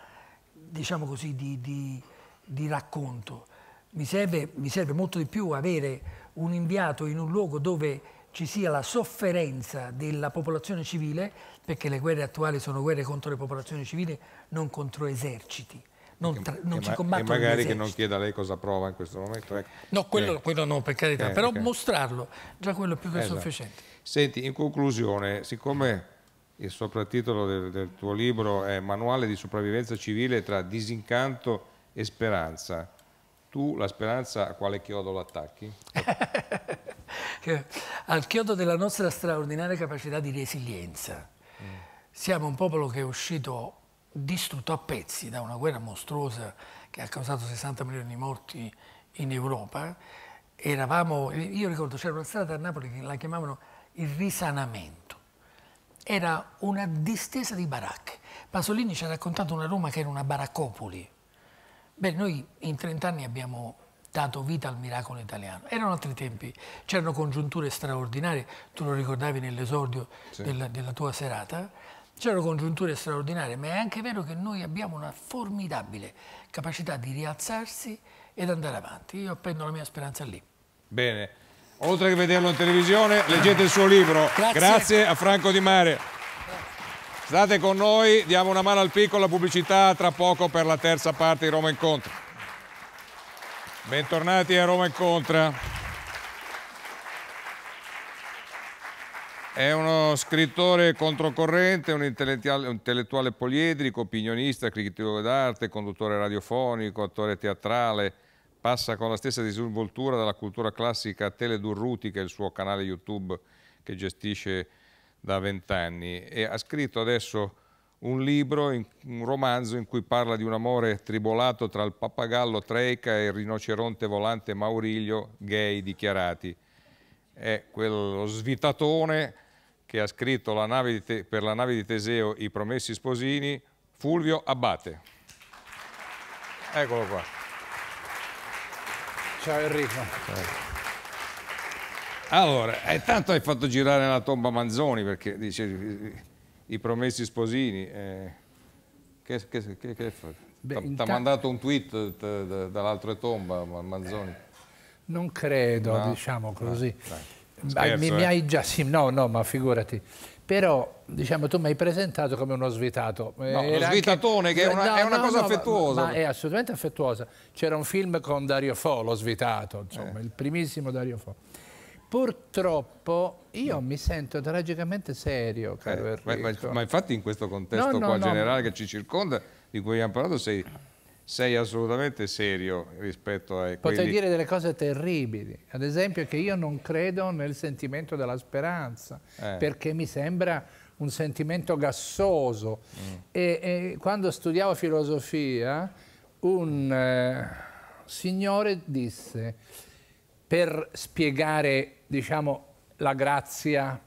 diciamo così, di, di, di racconto. Mi serve, mi serve molto di più avere un inviato in un luogo dove ci sia la sofferenza della popolazione civile, perché le guerre attuali sono guerre contro le popolazioni civili, non contro eserciti. Non, tra, non si combattono e magari che non chieda lei cosa prova in questo momento ecco. no quello, eh. quello, no per carità okay, eh, però okay. mostrarlo già quello è più che esatto. sufficiente senti in conclusione siccome il soprattitolo del, del tuo libro è manuale di sopravvivenza civile tra disincanto e speranza tu la speranza a quale chiodo l'attacchi? al chiodo della nostra straordinaria capacità di resilienza. Siamo un popolo che è uscito distrutto a pezzi da una guerra mostruosa che ha causato 60 milioni di morti in Europa. Eravamo, io ricordo c'era una strada a Napoli che la chiamavano il risanamento. Era una distesa di baracche. Pasolini ci ha raccontato una Roma che era una baraccopoli. Beh, noi in 30 anni abbiamo dato vita al miracolo italiano. Erano altri tempi, c'erano congiunture straordinarie, tu lo ricordavi nell'esordio sì. della, della tua serata, c'erano congiunture straordinarie, ma è anche vero che noi abbiamo una formidabile capacità di rialzarsi ed andare avanti. Io appendo la mia speranza lì. Bene, oltre che vederlo in televisione, leggete il suo libro. Grazie, Grazie a Franco Di Mare. State con noi, diamo una mano al piccolo, pubblicità tra poco per la terza parte di Roma Incontro. Bentornati a Roma Incontra. È uno scrittore controcorrente, un intellettuale, intellettuale poliedrico, opinionista, critico d'arte, conduttore radiofonico, attore teatrale. Passa con la stessa disinvoltura dalla cultura classica a Tele Durruti, che è il suo canale YouTube che gestisce da vent'anni. E ha scritto adesso un libro, un romanzo in cui parla di un amore tribolato tra il pappagallo Treica e il rinoceronte volante Mauriglio, gay dichiarati. È quello svitatone che ha scritto la Te, per la nave di Teseo I Promessi Sposini, Fulvio Abbate. Eccolo qua. Ciao Enrico. Allora, intanto eh, hai fatto girare la tomba Manzoni perché dice eh, i promessi sposini. Eh, che, che, che, che Ti ha mandato un tweet eh, eh, dall'altra tomba, Manzoni? Eh, non credo, no? diciamo così. No, eh, no. Scherzo, mi, eh? mi, hai già... Sì, no, no, ma figurati. Però, diciamo, tu mi hai presentato come uno svitato. No, Era svitatone, anche... che è una, è una cosa affettuosa. Ma, è assolutamente affettuosa. C'era un film con Dario Fo, lo svitato, insomma, il primissimo Dario Fo. Purtroppo io no. Mm. mi sento tragicamente serio, eh, caro eh, Enrico. Ma, ma, infatti in questo contesto no, no, generale che ci circonda, di cui abbiamo parlato, sei, sei assolutamente serio rispetto a... Potrei quelli... dire delle cose terribili, ad esempio che io non credo nel sentimento della speranza, eh. perché mi sembra un sentimento gassoso. Mm. E, e, quando studiavo filosofia, un eh, signore disse, per spiegare diciamo, la grazia,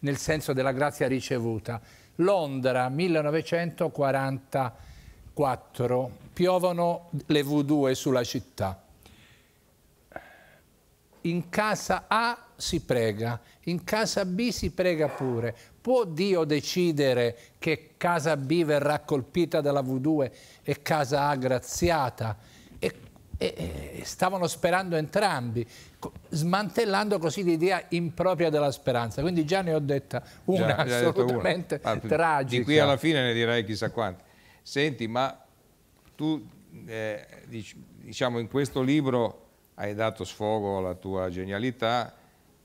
nel senso della grazia ricevuta. Londra, 1944, piovono le V2 sulla città. In casa A si prega, in casa B si prega pure. Può Dio decidere che casa B verrà colpita dalla V2 e casa A graziata? e stavano sperando entrambi, smantellando così l'idea impropria della speranza. Quindi già ne ho detta una già, assolutamente una. Ah, tragica. Di qui alla fine ne direi chissà quante Senti, ma tu eh, diciamo in questo libro hai dato sfogo alla tua genialità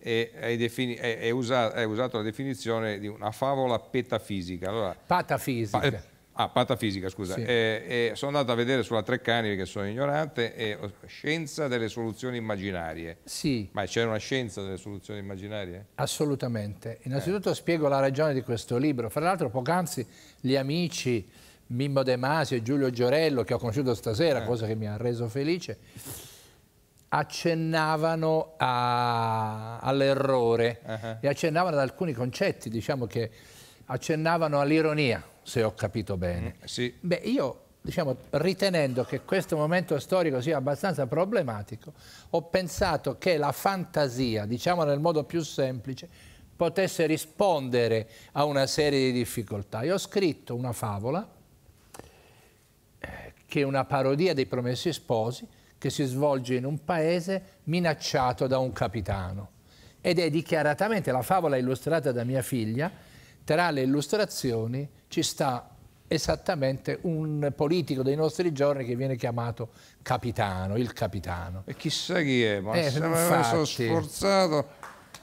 e hai, hai, usato, hai usato, la definizione di una favola petafisica. Allora, patafisica. Pa eh, Ah, patafisica, scusa. Sì. Eh, eh, sono andato a vedere sulla Treccani che sono ignorante. Eh, scienza delle soluzioni immaginarie. Sì. Ma c'è una scienza delle soluzioni immaginarie? Assolutamente. Innanzitutto eh. spiego la ragione di questo libro. Fra l'altro, poc'anzi, gli amici Mimmo De Masi e Giulio Giorello, che ho conosciuto stasera, eh. cosa che mi ha reso felice, accennavano all'errore uh -huh. e accennavano ad alcuni concetti, diciamo che accennavano all'ironia, se ho capito bene. Mm, sì. Beh, io diciamo, ritenendo che questo momento storico sia abbastanza problematico, ho pensato che la fantasia, diciamo nel modo più semplice, potesse rispondere a una serie di difficoltà. Io ho scritto una favola eh, che è una parodia dei Promessi Sposi che si svolge in un paese minacciato da un capitano ed è dichiaratamente la favola illustrata da mia figlia tra le illustrazioni ci sta esattamente un politico dei nostri giorni che viene chiamato capitano, il capitano. E chissà chi è, ma eh, se infatti... mi sono sforzato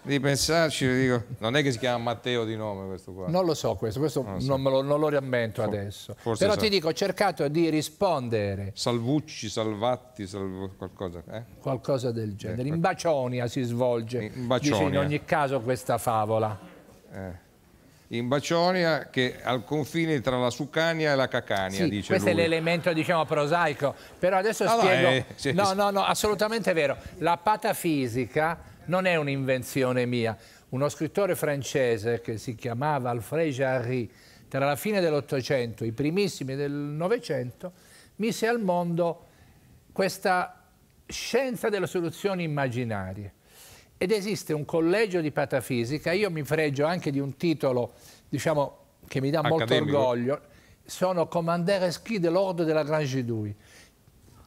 di pensarci, dico, non è che si chiama Matteo di nome questo qua. Non lo so questo, questo non, so. non, lo, non lo, rammento For, adesso. Però so. ti dico, ho cercato di rispondere. Salvucci, Salvatti, salvo, qualcosa. Eh? Qualcosa del genere. Eh, in Bacionia si svolge, in, in, Bacionia. Dice, in ogni caso questa favola. Eh in Bacionia che al confine tra la Sucania e la Cacania sì, questo lui. è l'elemento diciamo prosaico però adesso ah, spiego eh, sì, no no no assolutamente vero la patafisica non è un'invenzione mia uno scrittore francese che si chiamava Alfred Jarry tra la fine dell'Ottocento e i primissimi del Novecento mise al mondo questa scienza delle soluzioni immaginarie ed esiste un collegio di patafisica, io mi fregio anche di un titolo diciamo, che mi dà Accademico. molto orgoglio, sono commandere Schi dell'Ordo della Grand Gidouille.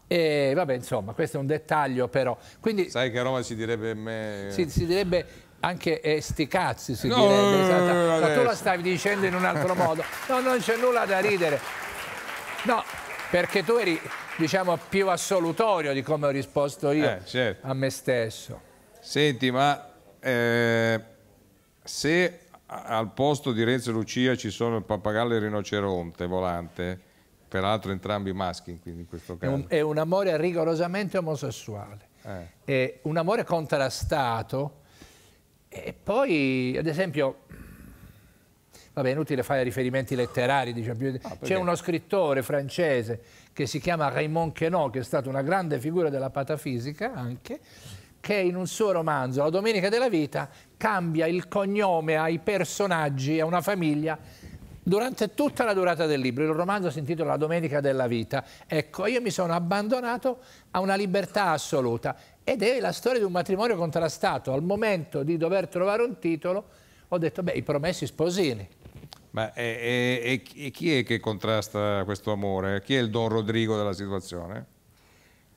E vabbè, insomma, questo è un dettaglio però. Quindi, Sai che a Roma si direbbe... Me... Si, si direbbe anche eh, sti cazzi si no, direbbe. Esatto. No, tu la stavi dicendo in un altro modo. No, non c'è nulla da ridere. No, perché tu eri, diciamo, più assolutorio di come ho risposto io eh, certo. a me stesso. Senti, ma eh, se al posto di Renzo e Lucia ci sono il pappagallo e il rinoceronte volante, peraltro entrambi maschi quindi in questo caso. È un, è un amore rigorosamente omosessuale, eh. è un amore contrastato e poi, ad esempio, vabbè è inutile fare riferimenti letterari, diciamo. ah, c'è uno scrittore francese che si chiama Raymond Queneau, che è stato una grande figura della patafisica anche, che in un suo romanzo, La Domenica della Vita, cambia il cognome ai personaggi, a una famiglia, durante tutta la durata del libro. Il romanzo si intitola La Domenica della Vita. Ecco, io mi sono abbandonato a una libertà assoluta ed è la storia di un matrimonio contrastato. Al momento di dover trovare un titolo ho detto, beh, i promessi sposini. Ma e, e, e chi è che contrasta questo amore? Chi è il Don Rodrigo della situazione?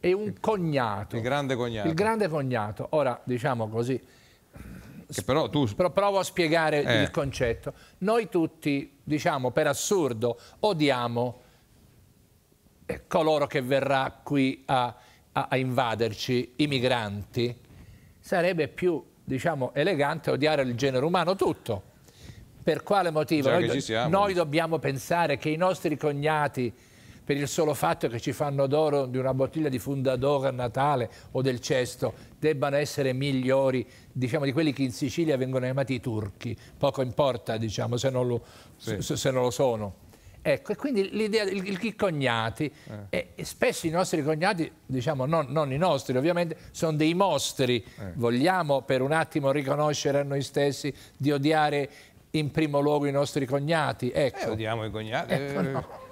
e un cognato. Il grande cognato. Il grande cognato. Ora, diciamo così, che però tu... provo a spiegare eh. il concetto. Noi tutti, diciamo, per assurdo, odiamo eh, coloro che verrà qui a, a, a invaderci, i migranti. Sarebbe più, diciamo, elegante odiare il genere umano tutto. Per quale motivo? Noi, noi dobbiamo pensare che i nostri cognati per il solo fatto che ci fanno d'oro di una bottiglia di Fundador a Natale o del Cesto debbano essere migliori diciamo, di quelli che in Sicilia vengono chiamati turchi, poco importa diciamo, se, non lo, sì. se, se non lo sono. Ecco, e quindi l'idea dei cognati, eh. e spesso i nostri cognati, diciamo non, non, i nostri ovviamente, sono dei mostri. Eh. Vogliamo per un attimo riconoscere a noi stessi di odiare in primo luogo i nostri cognati? Ecco. Eh, odiamo i cognati. Ecco, no.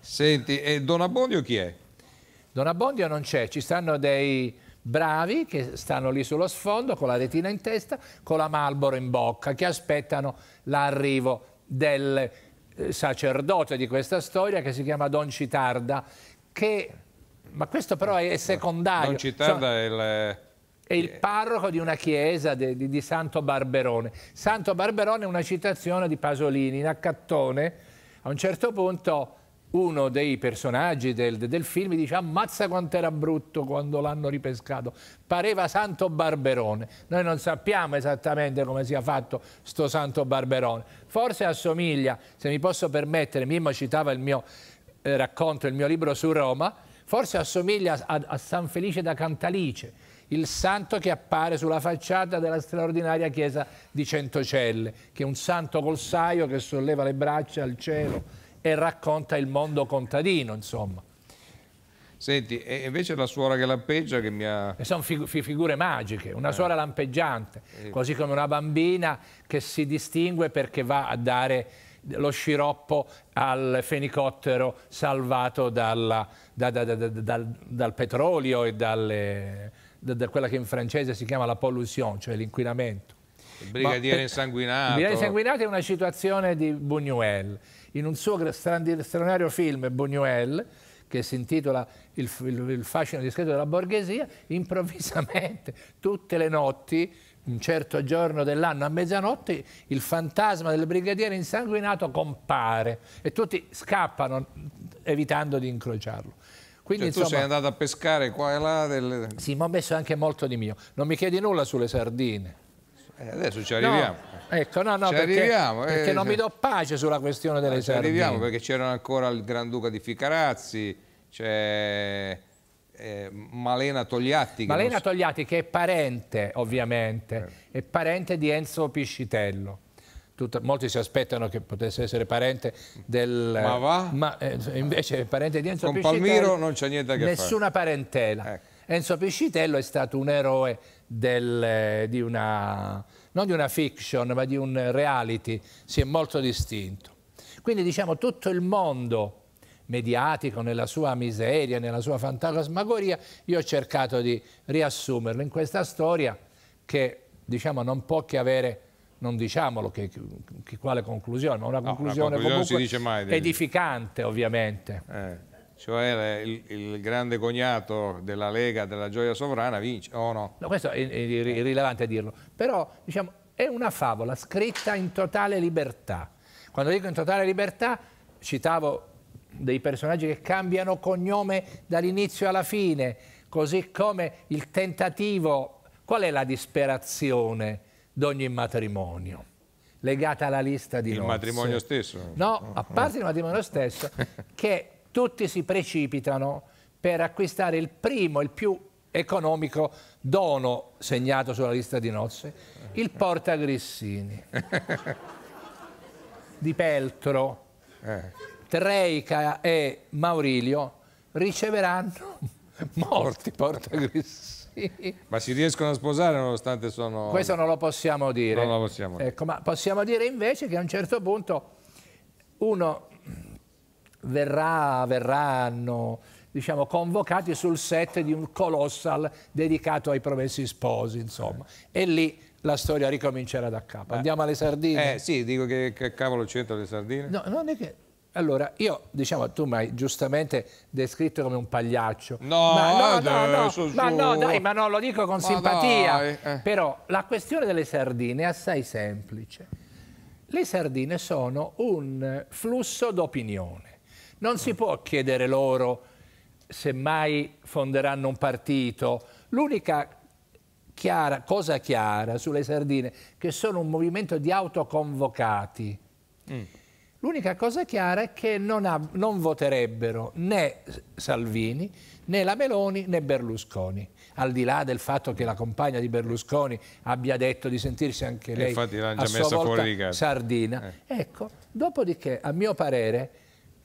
Senti, e Don Abbondio chi è? Don Abbondio non c'è, ci stanno dei bravi che stanno lì sullo sfondo con la retina in testa, con la Malboro in bocca, che aspettano l'arrivo del eh, sacerdote di questa storia che si chiama Don Citarda, che... ma questo però è secondario. Don Citarda Insomma, cioè è il... È il eh, parroco di una chiesa di, di, di Santo Barberone. Santo Barberone è una citazione di Pasolini, in Accattone, a un certo punto uno dei personaggi del, del film dice ammazza quanto era brutto quando l'hanno ripescato pareva Santo Barberone noi non sappiamo esattamente come sia fatto sto Santo Barberone forse assomiglia, se mi posso permettere Mimmo citava il mio eh, racconto il mio libro su Roma forse assomiglia a, a San Felice da Cantalice il santo che appare sulla facciata della straordinaria chiesa di Centocelle che è un santo col saio che solleva le braccia al cielo e racconta il mondo contadino, insomma. Senti, e invece la suora che lampeggia che mi ha... E sono fig figure magiche, una eh. suora lampeggiante, eh. così come una bambina che si distingue perché va a dare lo sciroppo al fenicottero salvato dalla, da, da, da, dal, dal, petrolio e dalle, da, quella che in francese si chiama la pollution, cioè l'inquinamento. Il brigadiere Ma, insanguinato. Il brigadiere insanguinato è una situazione di Buñuel in un suo straordinario film, Buñuel, che si intitola il, il, il fascino discreto della borghesia, improvvisamente tutte le notti un certo giorno dell'anno a mezzanotte il fantasma del brigadiere insanguinato compare e tutti scappano evitando di incrociarlo. Quindi, cioè, insomma, tu sei andato a pescare qua e là? Delle... Sì, ma ho messo anche molto di mio. Non mi chiedi nulla sulle sardine. Eh, adesso ci arriviamo. No, ecco, no, no, ci perché, arriviamo, eh, non cioè mi do pace sulla questione delle serve. Ci arriviamo perché c'era ancora il Granduca di Ficarazzi, c'è... Eh, Malena Togliatti. Malena so... Togliatti che è parente ovviamente, eh. è parente di Enzo Piscitello. Tutto, molti si aspettano che potesse essere parente del... Ma va? Ma eh, invece è parente di Enzo Con Piscitello. Con Palmiro non c'è niente a che nessuna fare. Nessuna parentela. Ecco. Enzo Piscitello è stato un eroe del, di, una, non di una fiction, ma di un reality, si è molto distinto. Quindi diciamo tutto il mondo mediatico, nella sua miseria, nella sua fantasmagoria, io ho cercato di riassumerlo in questa storia che diciamo, non può che avere, non diciamolo che, che quale conclusione, ma una conclusione, no, conclusione comunque edificante ovviamente. Eh cioè il, il, grande cognato della Lega della Gioia Sovrana vince, o oh no? no? Questo è, irrilevante a dirlo, però diciamo, è una favola scritta in totale libertà. Quando dico in totale libertà, citavo dei personaggi che cambiano cognome dall'inizio alla fine, così come il tentativo, qual è la disperazione di ogni matrimonio? legata alla lista di il nozze. Il matrimonio stesso? No, a parte il matrimonio stesso, che tutti si precipitano per acquistare il primo, il più economico dono segnato sulla lista di nozze, il portagrissini di Peltro. Eh. Treica e Maurilio riceveranno morti portagrissini. Ma si riescono a sposare nonostante sono... Questo non lo possiamo dire. Non lo possiamo dire. Ecco, ma possiamo dire invece che a un certo punto uno verrà, verranno diciamo, convocati sul set di un colossal dedicato ai promessi sposi, insomma. E lì la storia ricomincerà da capo. Eh. Andiamo alle sardine. Eh sì, dico che, che cavolo c'entra le sardine. No, non è che... Allora, io, diciamo, tu mi hai giustamente descritto come un pagliaccio. No, ma no, dai, no, no, so ma no, dai, ma no, lo dico con ma simpatia. Eh. Però la questione delle sardine è assai semplice. Le sardine sono un flusso d'opinione non si può chiedere loro se mai fonderanno un partito. L'unica chiara, cosa chiara sulle sardine, che sono un movimento di autoconvocati. Mm. L'unica cosa chiara è che non, ha, non, voterebbero né Salvini, né la Meloni, né Berlusconi. Al di là del fatto che la compagna di Berlusconi abbia detto di sentirsi anche lei Infatti, a sua volta sardina. Eh. Ecco, dopodiché, a mio parere,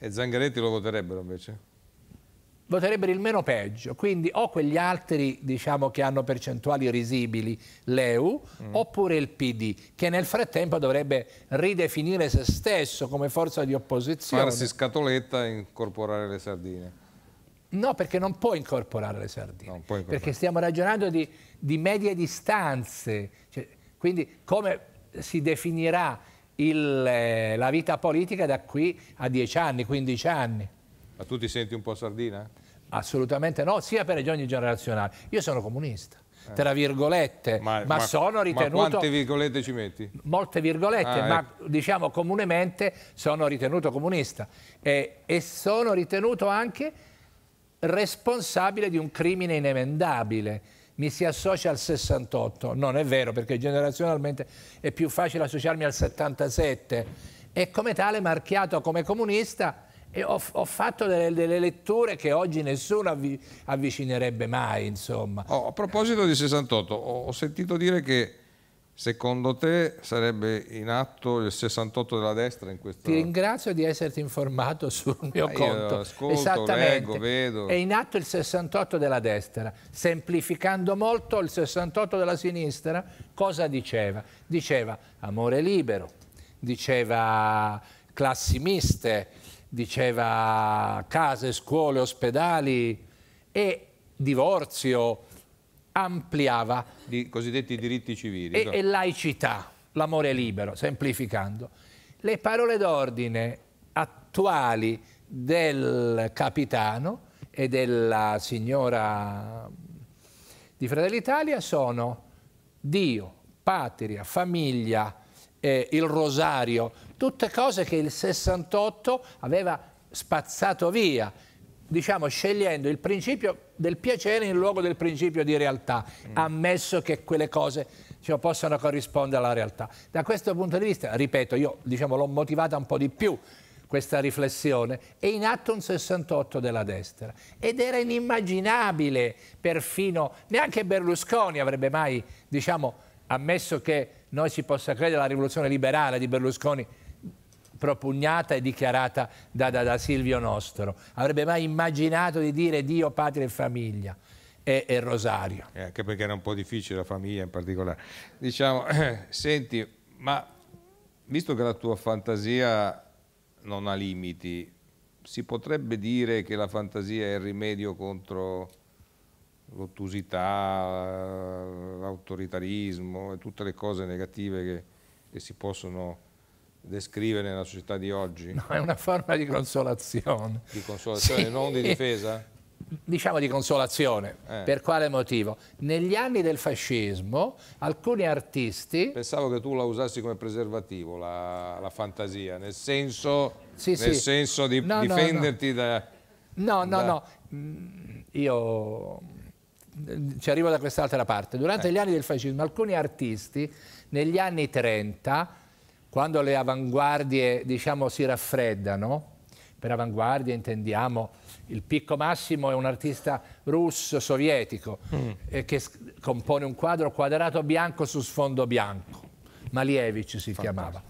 e Zangaretti lo voterebbero invece? Voterebbero il meno peggio, quindi o quegli altri diciamo, che hanno percentuali risibili, l'EU, mm. oppure il PD, che nel frattempo dovrebbe ridefinire se stesso come forza di opposizione. Farsi scatoletta e incorporare le sardine. No, perché non può incorporare le sardine, no, incorporare. perché stiamo ragionando di, di medie distanze, cioè, quindi come si definirà il, eh, la vita politica da qui a 10 anni, 15 anni. Ma tu ti senti un po' sardina? Assolutamente no, sia per ragioni generazionali. Io sono comunista eh. tra virgolette, ma, ma, ma, sono ritenuto... Ma quante virgolette ci metti? Molte virgolette, ah, ma eh. diciamo comunemente sono ritenuto comunista e, e, sono ritenuto anche responsabile di un crimine inemendabile mi si associa al 68. Non è vero, perché generazionalmente è più facile associarmi al 77. E come tale, marchiato come comunista, ho, ho, fatto delle, delle, letture che oggi nessuno avvi, avvicinerebbe mai, insomma. Oh, a proposito di 68, ho, ho sentito dire che Secondo te sarebbe in atto il 68 della destra in questo? Ti ringrazio di esserti informato sul mio ah, conto. Ascolto, Esattamente. Leggo, vedo. È in atto il 68 della destra. Semplificando molto il 68 della sinistra, cosa diceva? Diceva amore libero, diceva classi miste, diceva case, scuole, ospedali e divorzio ampliava. I cosiddetti diritti civili. E, e laicità, l'amore libero, semplificando. Le parole d'ordine attuali del capitano e della signora di Fratelli Italia sono Dio, patria, famiglia, eh, il rosario, tutte cose che il 68 aveva spazzato via diciamo, scegliendo il principio del piacere in luogo del principio di realtà, mm. ammesso che quelle cose diciamo, possano corrispondere alla realtà. Da questo punto di vista, ripeto, io diciamo, l'ho motivata un po' di più questa riflessione, è in atto un 68 della destra ed era inimmaginabile perfino, neanche Berlusconi avrebbe mai, diciamo, ammesso che noi si possa credere alla rivoluzione liberale di Berlusconi propugnata e dichiarata da, da, da, Silvio Nostro. Avrebbe mai immaginato di dire Dio, patria e famiglia e, e rosario. Eh, anche perché era un po' difficile la famiglia in particolare. Diciamo, eh, senti, ma visto che la tua fantasia non ha limiti, si potrebbe dire che la fantasia è il rimedio contro l'ottusità, l'autoritarismo e tutte le cose negative che, che si possono descrivere nella società di oggi? No, è una forma di consolazione. Di consolazione, sì. non di difesa? Diciamo di consolazione. Eh. Per quale motivo? Negli anni del fascismo alcuni artisti... Pensavo che tu la usassi come preservativo, la, la fantasia, nel senso, sì, nel sì. senso di no, difenderti no, no. da... No, no, da... no. Mm, io mm, ci arrivo da quest'altra parte. Durante eh. gli anni del fascismo alcuni artisti negli anni 30 quando le avanguardie diciamo, si raffreddano, per avanguardia intendiamo il picco massimo è un artista russo sovietico mm. eh, che compone un quadro quadrato bianco su sfondo bianco, Malievich si Fantastico. chiamava.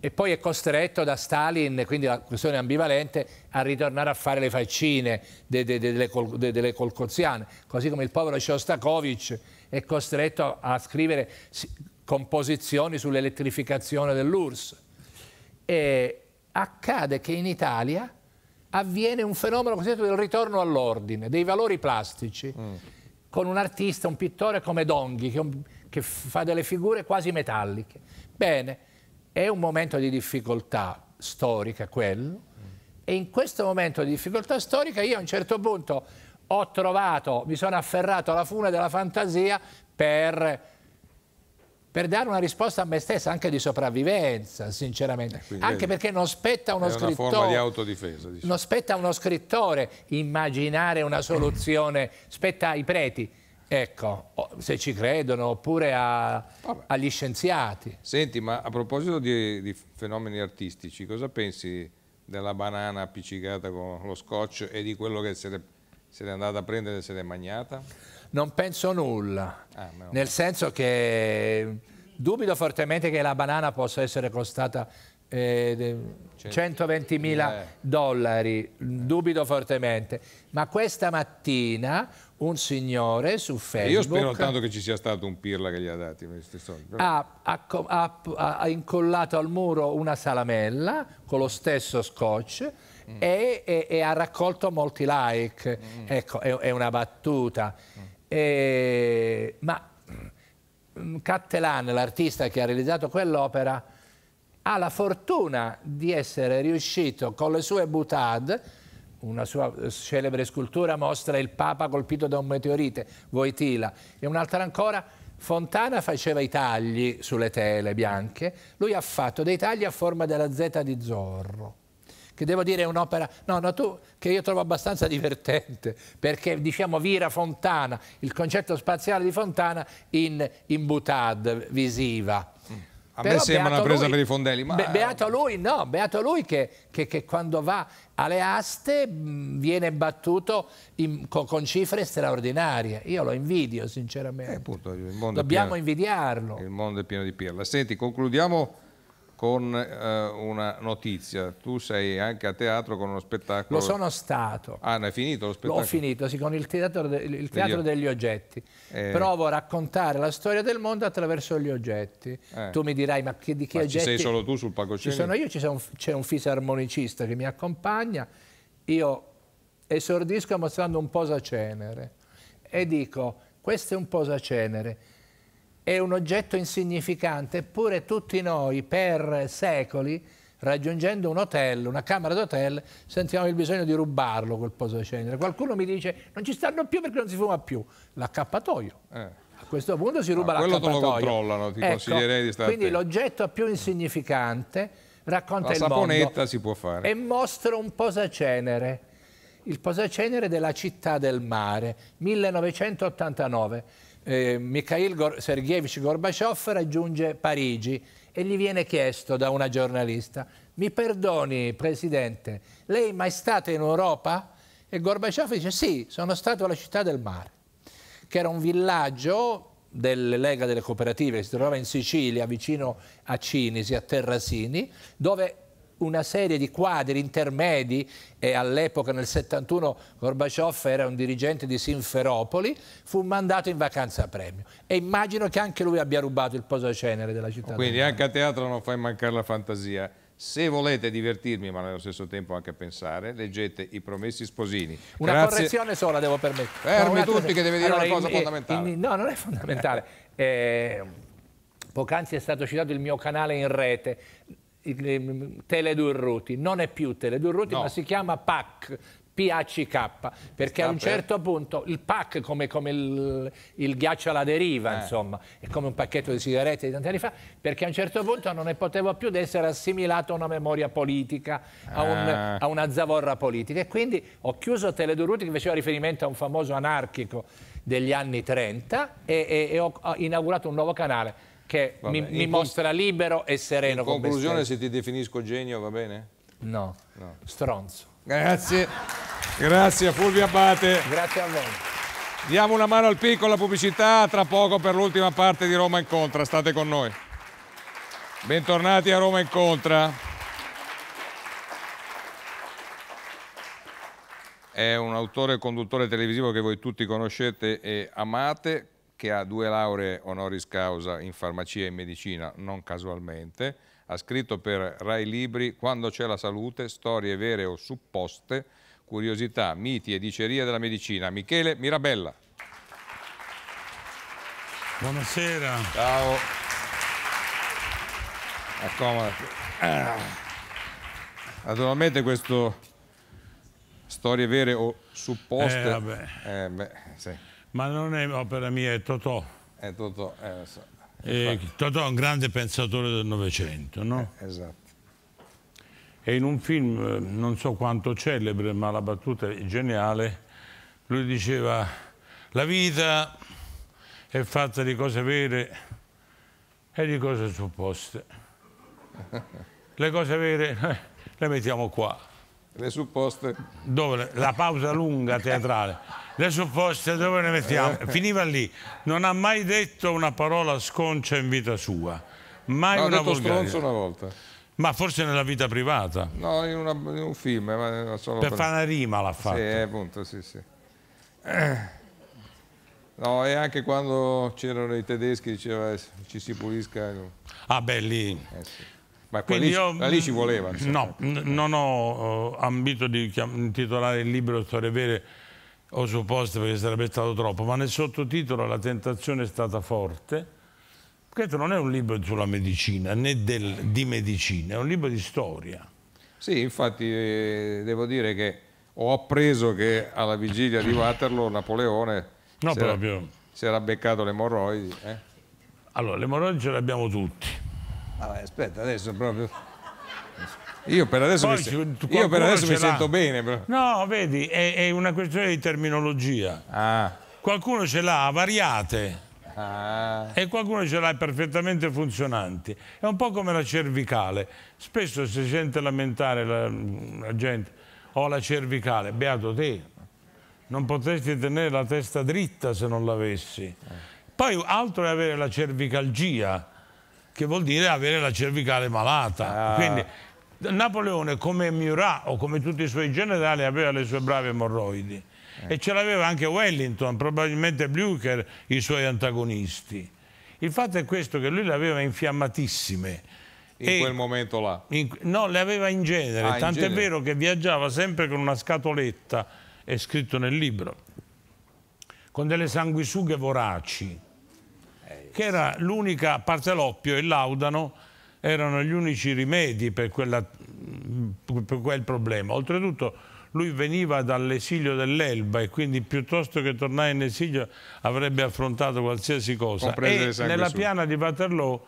E poi è costretto da Stalin, quindi la questione è ambivalente, a ritornare a fare le faccine de, de, de, delle, col, delle colcoziane, così come il povero Shostakovich è costretto a scrivere composizioni sull'elettrificazione dell'URSS. E accade che in Italia avviene un fenomeno cosiddetto del ritorno all'ordine, dei valori plastici, mm. con un artista, un pittore come Donghi, che, che fa delle figure quasi metalliche. Bene, è un momento di difficoltà storica quello, e in questo momento di difficoltà storica io a un certo punto ho trovato, mi sono afferrato alla fune della fantasia per per dare una risposta a me stessa, anche di sopravvivenza, sinceramente. Eh, quindi, anche perché non spetta a uno scrittore... Di autodifesa, diciamo. Non spetta uno scrittore immaginare una soluzione, spetta ai preti. Ecco, se ci credono, oppure a, agli scienziati. Senti, ma a proposito di, di fenomeni artistici, cosa pensi della banana appiccicata con lo scotch e di quello che se l'è andata a prendere e se l'è magnata? non penso nulla, ah, no. nel senso che dubito fortemente che la banana possa essere costata eh, 120 mila eh. dollari, dubito fortemente, ma questa mattina un signore su eh, Facebook... Io spero tanto che ci sia stato un pirla che gli ha dati questi soldi. Ha, ha, ha, incollato al muro una salamella con lo stesso scotch mm. e, e, e, ha raccolto molti like, mm. ecco, è, è una battuta. Mm e, eh, ma mm, Cattelan, l'artista che ha realizzato quell'opera, ha la fortuna di essere riuscito con le sue butade, una sua eh, celebre scultura mostra il Papa colpito da un meteorite, Voitila, e un'altra ancora, Fontana faceva i tagli sulle tele bianche, lui ha fatto dei tagli a forma della Z di Zorro che devo dire è un'opera no, no, che io trovo abbastanza divertente, perché diciamo vira Fontana, il concetto spaziale di Fontana in, in butad visiva. A Però me sembra una presa lui, per i fondelli. Ma... beato lui, no, beato lui che, che, che quando va alle aste viene battuto in, con, con, cifre straordinarie. Io lo invidio, sinceramente. Eh, appunto, Dobbiamo invidiarlo. Il mondo è pieno di pirla. Senti, concludiamo con eh, una notizia. Tu sei anche a teatro con uno spettacolo. Lo sono stato. Ah, no, è finito lo spettacolo? L'ho finito, sì, con il Teatro, de il teatro degli... degli Oggetti. Eh. Provo a raccontare la storia del mondo attraverso gli oggetti. Eh. Tu mi dirai, ma che, di che ma oggetti? sei solo tu sul palcoscenico? Ci sono io, c'è un, un fisarmonicista che mi accompagna. Io esordisco mostrando un posacenere e dico, questo è un posacenere è un oggetto insignificante, eppure tutti noi per secoli raggiungendo un hotel, una camera d'hotel, sentiamo il bisogno di rubarlo quel posacenere. Qualcuno mi dice non ci stanno più perché non si fuma più. L'accappatoio. Eh. A questo punto si ruba l'accappatoio. Ah, quello te lo controllano, ti ecco, consiglierei di stare Quindi l'oggetto più insignificante racconta La il mondo. La saponetta si può fare. E mostra un posacenere. Il posacenere della città del mare, 1989 eh, Mikhail Gor- Sergeyevich Gorbaciov raggiunge Parigi e gli viene chiesto da una giornalista mi perdoni Presidente, lei è mai stato in Europa? E Gorbaciov dice sì, sono stato alla città del mare, che era un villaggio delle Lega delle Cooperative che si trovava in Sicilia vicino a Cinisi, a Terrasini, dove una serie di quadri intermedi e all'epoca nel 71 Gorbaciov era un dirigente di Sinferopoli, fu mandato in vacanza a premio e immagino che anche lui abbia rubato il cenere della città. Quindi anche a teatro non fai mancare la fantasia. Se volete divertirmi, ma nello stesso tempo anche pensare, leggete I Promessi Sposini. Una Grazie. correzione sola devo permettere. Fermi no, tutti che deve dire allora, una cosa in, fondamentale. In, no, non è fondamentale. eh, poc'anzi è stato citato il mio canale in rete. Teledurruti, non è più Teledurruti no. ma si chiama PAC, PACK, perché a un certo punto il PAC come, come il, il, ghiaccio alla deriva, eh. insomma, è come un pacchetto di sigarette di tanti anni fa, perché a un certo punto non ne potevo più di essere assimilato a una memoria politica, a, un, eh. a una zavorra politica. E quindi ho chiuso Teleduruti che faceva riferimento a un famoso anarchico degli anni 30 e, e, e ho inaugurato un nuovo canale che mi, mi mostra libero e sereno. In conclusione, se ti definisco genio, va bene? No, no. stronzo. Grazie, grazie a Fulvio Abate. Grazie a voi. Diamo una mano al piccola pubblicità, tra poco per l'ultima parte di Roma Incontra, state con noi. Bentornati a Roma Incontra. È un autore e conduttore televisivo che voi tutti conoscete e amate, che ha due lauree honoris causa in farmacia e medicina, non casualmente, ha scritto per Rai Libri Quando c'è la salute, storie vere o supposte, curiosità, miti e diceria della medicina. Michele Mirabella. Buonasera. Ciao. Accomodati. Ah, ah. Naturalmente questo storie vere o supposte. Eh, vabbè. Eh, beh, sì. Ma non è opera mia, è Totò. È Totò, eh, so. e, eh, Totò è un grande pensatore del Novecento, no? Eh, esatto. E in un film, eh, non so quanto celebre, ma la battuta è geniale, lui diceva la vita è fatta di cose vere e di cose supposte. Le cose vere eh, le mettiamo qua, le supposte. Dove? La pausa lunga teatrale. Le supposte dove ne mettiamo? Eh. Finiva lì. Non ha mai detto una parola sconcia in vita sua. Mai no, una volgarità. una volta. Ma forse nella vita privata. No, in, una, in un film. per, per fare una rima l'ha fatto. Sì, eh, appunto, sì, sì. Eh. No, e anche quando c'erano i tedeschi diceva ci si pulisca. Ah beh, lì. Eh, sì. Ma lì, io, lì ci voleva. Insomma. No, non ho ambito di intitolare il libro Storie vere o supposte perché sarebbe stato troppo, ma nel sottotitolo la tentazione è stata forte. Questo non è un libro sulla medicina, né del, di medicina, è un libro di storia. Sì, infatti eh, devo dire che ho appreso che alla vigilia di Waterloo Napoleone no, si, era, si, era, beccato l'emorroidi. Eh? Allora, le morroidi ce le abbiamo tutti Ah, Vabbè, aspetta, adesso proprio... Io per adesso Poi, mi, se... Io per adesso mi sento bene. Però. No, vedi, è, è, una questione di terminologia. Ah. Qualcuno ce l'ha a variate. Ah. E qualcuno ce l'ha perfettamente funzionanti. È un po' come la cervicale. Spesso si sente lamentare la, la gente, ho oh, la cervicale, beato te. Non potresti tenere la testa dritta se non l'avessi. Eh. Poi altro è avere la cervicalgia che vuol dire avere la cervicale malata. Ah. Quindi Napoleone come Murat o come tutti i suoi generali aveva le sue brave emorroidi eh. e ce l'aveva anche Wellington, probabilmente Blücher, i suoi antagonisti. Il fatto è questo che lui le aveva infiammatissime. In e quel momento là? In, no, le aveva in genere, ah, tant'è vero che viaggiava sempre con una scatoletta, è scritto nel libro, con delle sanguisughe voraci che era l'unica, parte l'oppio e Laudano erano gli unici rimedi per, quella, mm, per quel problema. Oltretutto lui veniva dall'esilio dell'Elba e quindi piuttosto che tornare in esilio avrebbe affrontato qualsiasi cosa. E nella su. piana di Waterloo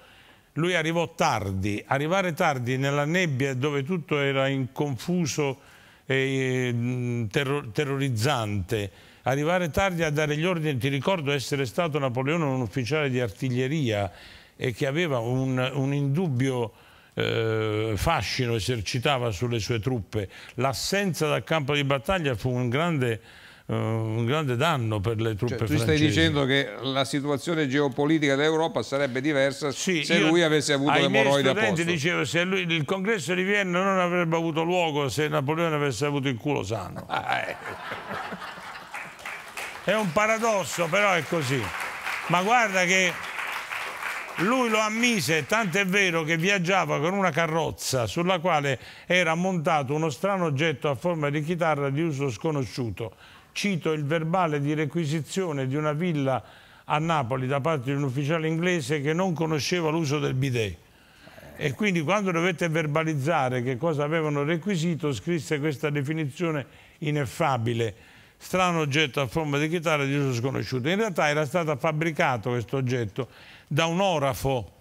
lui arrivò tardi, arrivare tardi nella nebbia dove tutto era in confuso e mm, terrorizzante arrivare tardi a dare gli ordini, ti ricordo essere stato Napoleone un ufficiale di artiglieria e che aveva un, un indubbio eh, fascino, esercitava sulle sue truppe. L'assenza dal campo di battaglia fu un grande eh, un grande danno per le truppe cioè, tu francesi. Tu stai dicendo che la situazione geopolitica dell'Europa sarebbe diversa sì, se io, lui avesse avuto le l'emoroide a posto. dicevo se lui, il congresso di Vienna non avrebbe avuto luogo se Napoleone avesse avuto il culo sano. Ah, eh. È un paradosso, però è così. Ma guarda che lui lo ammise, tanto è vero che viaggiava con una carrozza sulla quale era montato uno strano oggetto a forma di chitarra di uso sconosciuto. Cito il verbale di requisizione di una villa a Napoli da parte di un ufficiale inglese che non conosceva l'uso del bidet. E quindi quando dovette verbalizzare che cosa avevano requisito scrisse questa definizione ineffabile strano oggetto a forma di chitarra di uso sconosciuto. In realtà era stato fabbricato questo oggetto da un orafo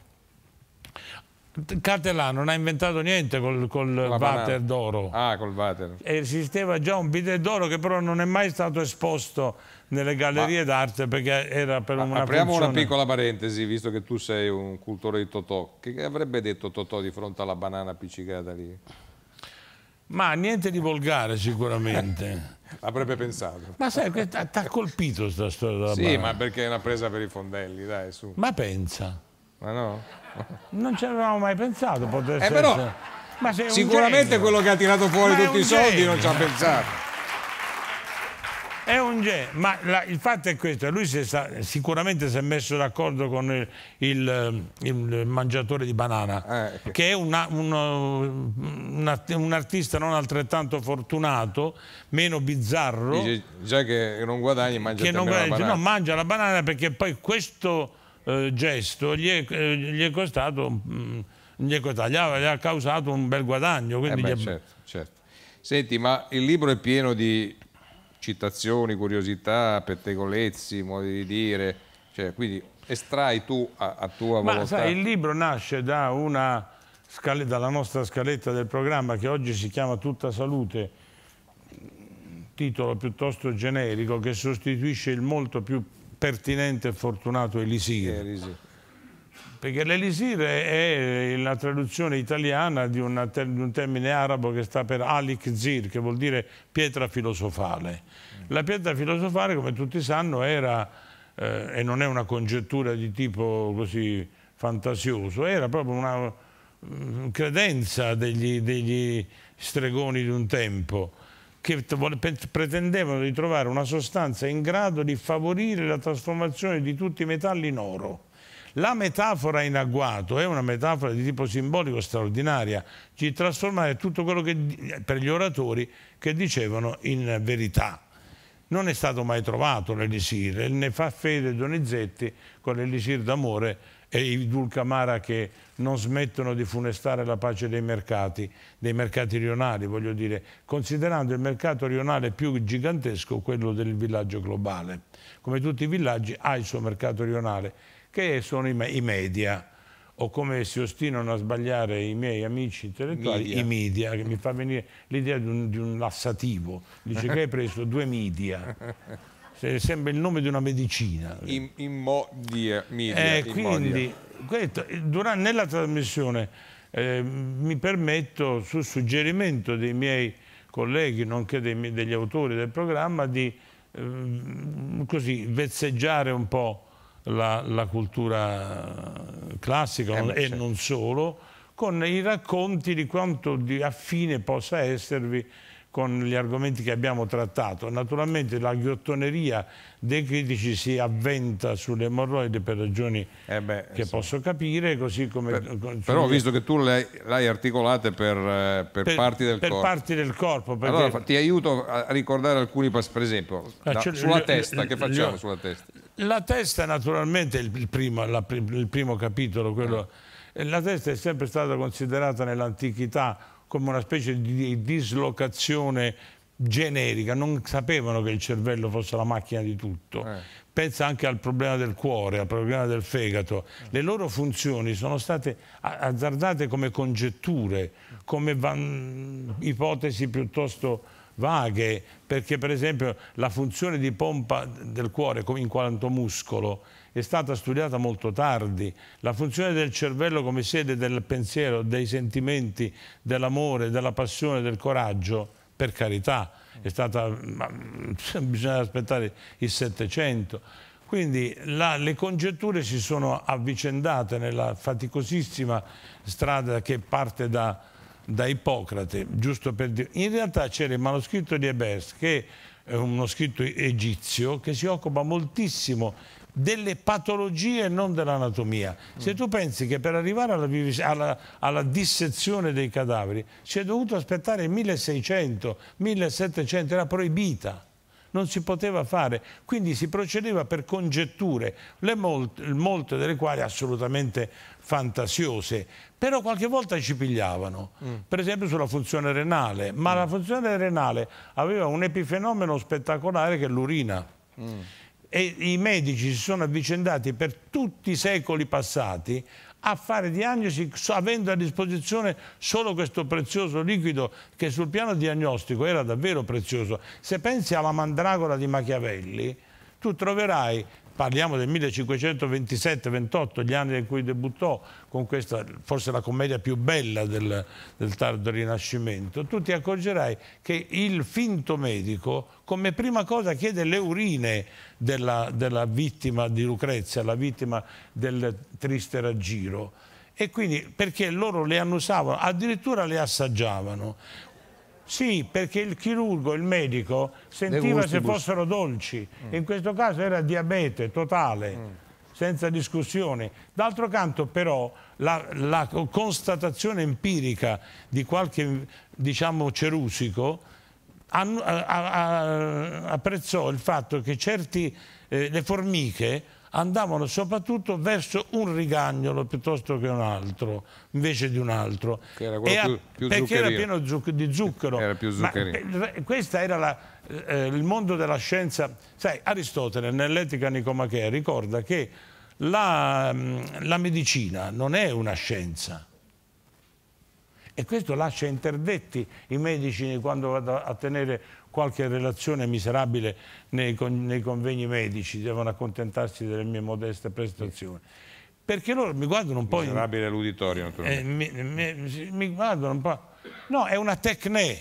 Catelà non ha inventato niente col, col water d'oro. Ah, col water. Esisteva già un bidet d'oro che però non è mai stato esposto nelle gallerie d'arte perché era per una Apriamo funzione... una piccola parentesi, visto che tu sei un cultore di Totò. Che avrebbe detto Totò di fronte alla banana appiccicata lì? Ma niente di volgare sicuramente. Avrebbe pensato. Ma sai, ti ha colpito questa storia della Sì, barra. ma perché è una presa per i fondelli, dai, su. Ma pensa. Ma no? non ci avevamo mai pensato, potrebbe eh, però, essere... Ma sicuramente quello che ha tirato fuori ma tutti i soldi non ci ha pensato. È un genio, ma la, il fatto è questo, lui si sta, sicuramente si è messo d'accordo con il, il, il, mangiatore di banana, eh, ah, sì. che è una, uno, una, un artista non altrettanto fortunato, meno bizzarro. Dice, già che non guadagni, mangia, che non guadagni, la banana. No, mangia la banana perché poi questo eh, gesto gli è, eh, gli è costato... Mh, mm, gli, gli, ha, gli ha causato un bel guadagno. Quindi eh beh, certo, certo. Senti, ma il libro è pieno di citazioni, curiosità, pettegolezzi, modi di dire, cioè, quindi estrai tu a, a tua Ma, volontà. Sai, il libro nasce da una dalla nostra scaletta del programma che oggi si chiama Tutta Salute, titolo piuttosto generico che sostituisce il molto più pertinente e fortunato Elisir. Eh, Elisir. Perché l'Elisir è la traduzione italiana di, una, di, un termine arabo che sta per alik zir, che vuol dire pietra filosofale. La pietra filosofale, come tutti sanno, era, eh, e non è una congettura di tipo così fantasioso, era proprio una mm, credenza degli, degli stregoni di un tempo che pretendevano di trovare una sostanza in grado di favorire la trasformazione di tutti i metalli in oro. La metafora in agguato è una metafora di tipo simbolico straordinaria, di trasformare tutto quello che per gli oratori che dicevano in verità non è stato mai trovato l'elisir e ne fa fede Donizetti con l'elisir d'amore e i Dulcamara che non smettono di funestare la pace dei mercati, dei mercati rionali, voglio dire, considerando il mercato rionale più gigantesco quello del villaggio globale. Come tutti i villaggi ha il suo mercato rionale, che sono i media, o come si ostinano a sbagliare i miei amici intellettuali, media. i media, che mi fa venire l'idea di un, di un lassativo. Dice che hai preso due media. Sembra il nome di una medicina. In, in media. Eh, quindi, questo, durante, nella trasmissione eh, mi permetto, sul suggerimento dei miei colleghi, nonché dei, degli autori del programma, di eh, così vezzeggiare un po' la, la cultura classica eh, e certo. non solo, con i racconti di quanto di affine possa esservi con gli argomenti che abbiamo trattato. Naturalmente la ghiottoneria dei critici si avventa sull'emorroide per ragioni eh beh, che sì. posso capire, così come... Per, con, però visto che tu l'hai articolata per, eh, per, per, parti del corpo. Per parti del corpo. Perché... Allora ti aiuto a ricordare alcuni passi, per esempio, ah, da, cioè, sulla testa, che facciamo sulla testa? La testa naturalmente il primo, la, il primo capitolo, quello, eh, la testa è sempre stata considerata nell'antichità come una specie di dislocazione generica, non sapevano che il cervello fosse la macchina di tutto. Eh. Pensa anche al problema del cuore, al problema del fegato. Le loro funzioni sono state azzardate come congetture, come ipotesi piuttosto vaghe, perché per esempio la funzione di pompa del cuore in quanto muscolo è stata studiata molto tardi, la funzione del cervello come sede del pensiero, dei sentimenti, dell'amore, della passione, del coraggio, per carità, è stata, bisogna aspettare il Settecento. Quindi la, le congetture si sono avvicendate nella faticosissima strada che parte da, da Ippocrate, giusto per dire. In realtà c'era il manoscritto di Ebers, che è uno scritto egizio, che si occupa moltissimo delle patologie e non dell'anatomia. Se tu pensi che per arrivare alla, alla, alla, dissezione dei cadaveri si è dovuto aspettare il 1600, 1700, era proibita. Non si poteva fare, quindi si procedeva per congetture, molte, molte delle quali assolutamente fantasiose però qualche volta ci pigliavano, mm. per esempio sulla funzione renale, ma mm. la funzione renale aveva un epifenomeno spettacolare che è l'urina. Mm. E i medici si sono avvicendati per tutti i secoli passati a fare diagnosi avendo a disposizione solo questo prezioso liquido che sul piano diagnostico era davvero prezioso. Se pensi alla mandragola di Machiavelli, tu troverai parliamo del 1527-28, gli anni in cui debuttò con questa, forse la commedia più bella del, del tardo Rinascimento, tu ti accorgerai che il finto medico come prima cosa chiede le urine della, della vittima di Lucrezia, la vittima del triste raggiro e quindi perché loro le annusavano, addirittura le assaggiavano. Sì, perché il chirurgo, il medico, sentiva se fossero dolci. Mm. In questo caso era diabete totale, mm. senza discussione. D'altro canto però la, la, constatazione empirica di qualche diciamo, cerusico an, a, a, apprezzò il fatto che certi, eh, le formiche andavano soprattutto verso un rigagnolo piuttosto che un altro, invece di un altro. Che Era più, più perché zuccherino. era pieno di zucchero. Era più zuccherino. Ma, questa era la, eh, il mondo della scienza. Sai, Aristotele nell'Etica Nicomachea ricorda che la, mm, la medicina non è una scienza. E questo lascia interdetti i medici quando vanno a tenere qualche relazione miserabile nei, con, nei convegni medici, devono accontentarsi delle mie modeste prestazioni. Perché loro mi guardano un po'... Miserabile in... l'uditorio, naturalmente. Eh, mi, mi, mi guardano un po'... No, è una tecnè.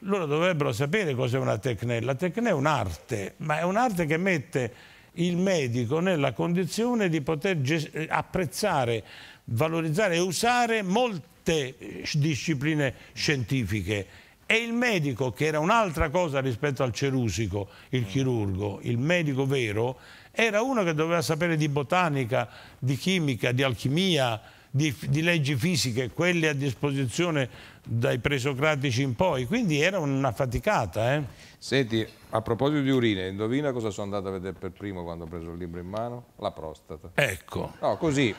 loro dovrebbero sapere cos'è una tecnè. La tecnè è un'arte, ma è un'arte che mette il medico nella condizione di poter eh, apprezzare, valorizzare e usare molte eh, discipline scientifiche e il medico, che era un'altra cosa rispetto al cerusico, il chirurgo, il medico vero, era uno che doveva sapere di botanica, di chimica, di alchimia, di, di, leggi fisiche, quelle a disposizione dai presocratici in poi, quindi era una faticata. Eh? Senti, a proposito di urine, indovina cosa sono andato a vedere per primo quando ho preso il libro in mano? La prostata. Ecco. No, così,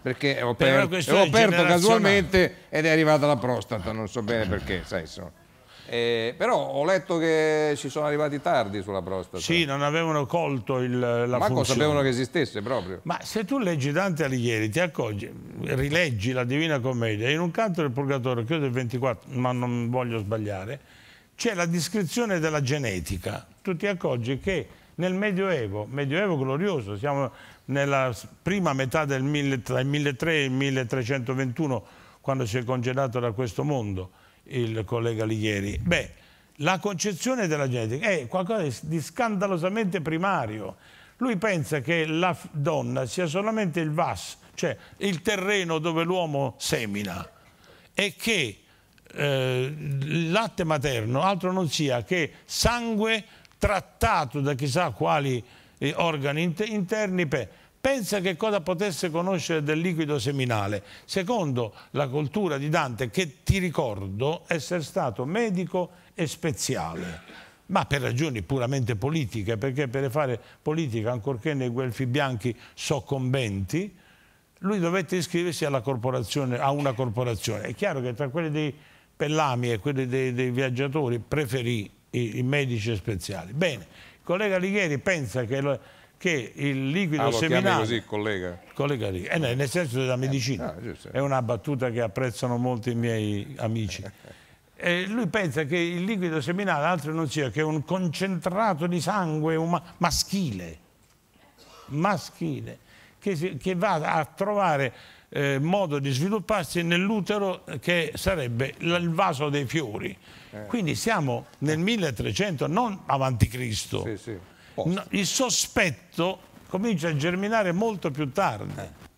perché ho per aperto, casualmente ed è arrivata la prostata, non so bene perché, sai, sono... Eh, però ho letto che ci sono arrivati tardi sulla prostata. Sì, non avevano colto il, la Ma funzione. sapevano che esistesse proprio. Ma se tu leggi Dante Alighieri, ti accorgi, rileggi la Divina Commedia, in un canto del Purgatorio, credo del 24, ma non voglio sbagliare, c'è la descrizione della genetica. Tu ti accorgi che nel Medioevo, Medioevo glorioso, siamo nella prima metà del 1300 e 1321, quando si è congedato da questo mondo, il collega Lighieri. Beh, la concezione della genetica è qualcosa di scandalosamente primario. Lui pensa che la donna sia solamente il vas, cioè il terreno dove l'uomo semina e che eh, il latte materno altro non sia che sangue trattato da chissà quali eh, organi interni per pensa che cosa potesse conoscere del liquido seminale, secondo la cultura di Dante, che ti ricordo essere stato medico e speziale ma per ragioni puramente politiche, perché per fare politica, ancorché nei guelfi bianchi soccombenti, lui dovette iscriversi a una corporazione. È chiaro che tra quelli dei Pellami e quelli dei, dei viaggiatori preferì i, i medici speziali. Bene, il collega Ligheri pensa che... Lo, che il liquido ah, seminale... così, collega? Collega lì, eh, nel senso della medicina, eh, ah, no, è una battuta che apprezzano molti i miei amici. E lui pensa che il liquido seminale altro non sia che un concentrato di sangue maschile, maschile che, si, che, va a trovare eh, modo di svilupparsi nell'utero che sarebbe il vaso dei fiori. Eh. Quindi siamo nel 1300, non avanti Cristo. Sì, sì No, il sospetto comincia a germinare molto più tardi. Eh.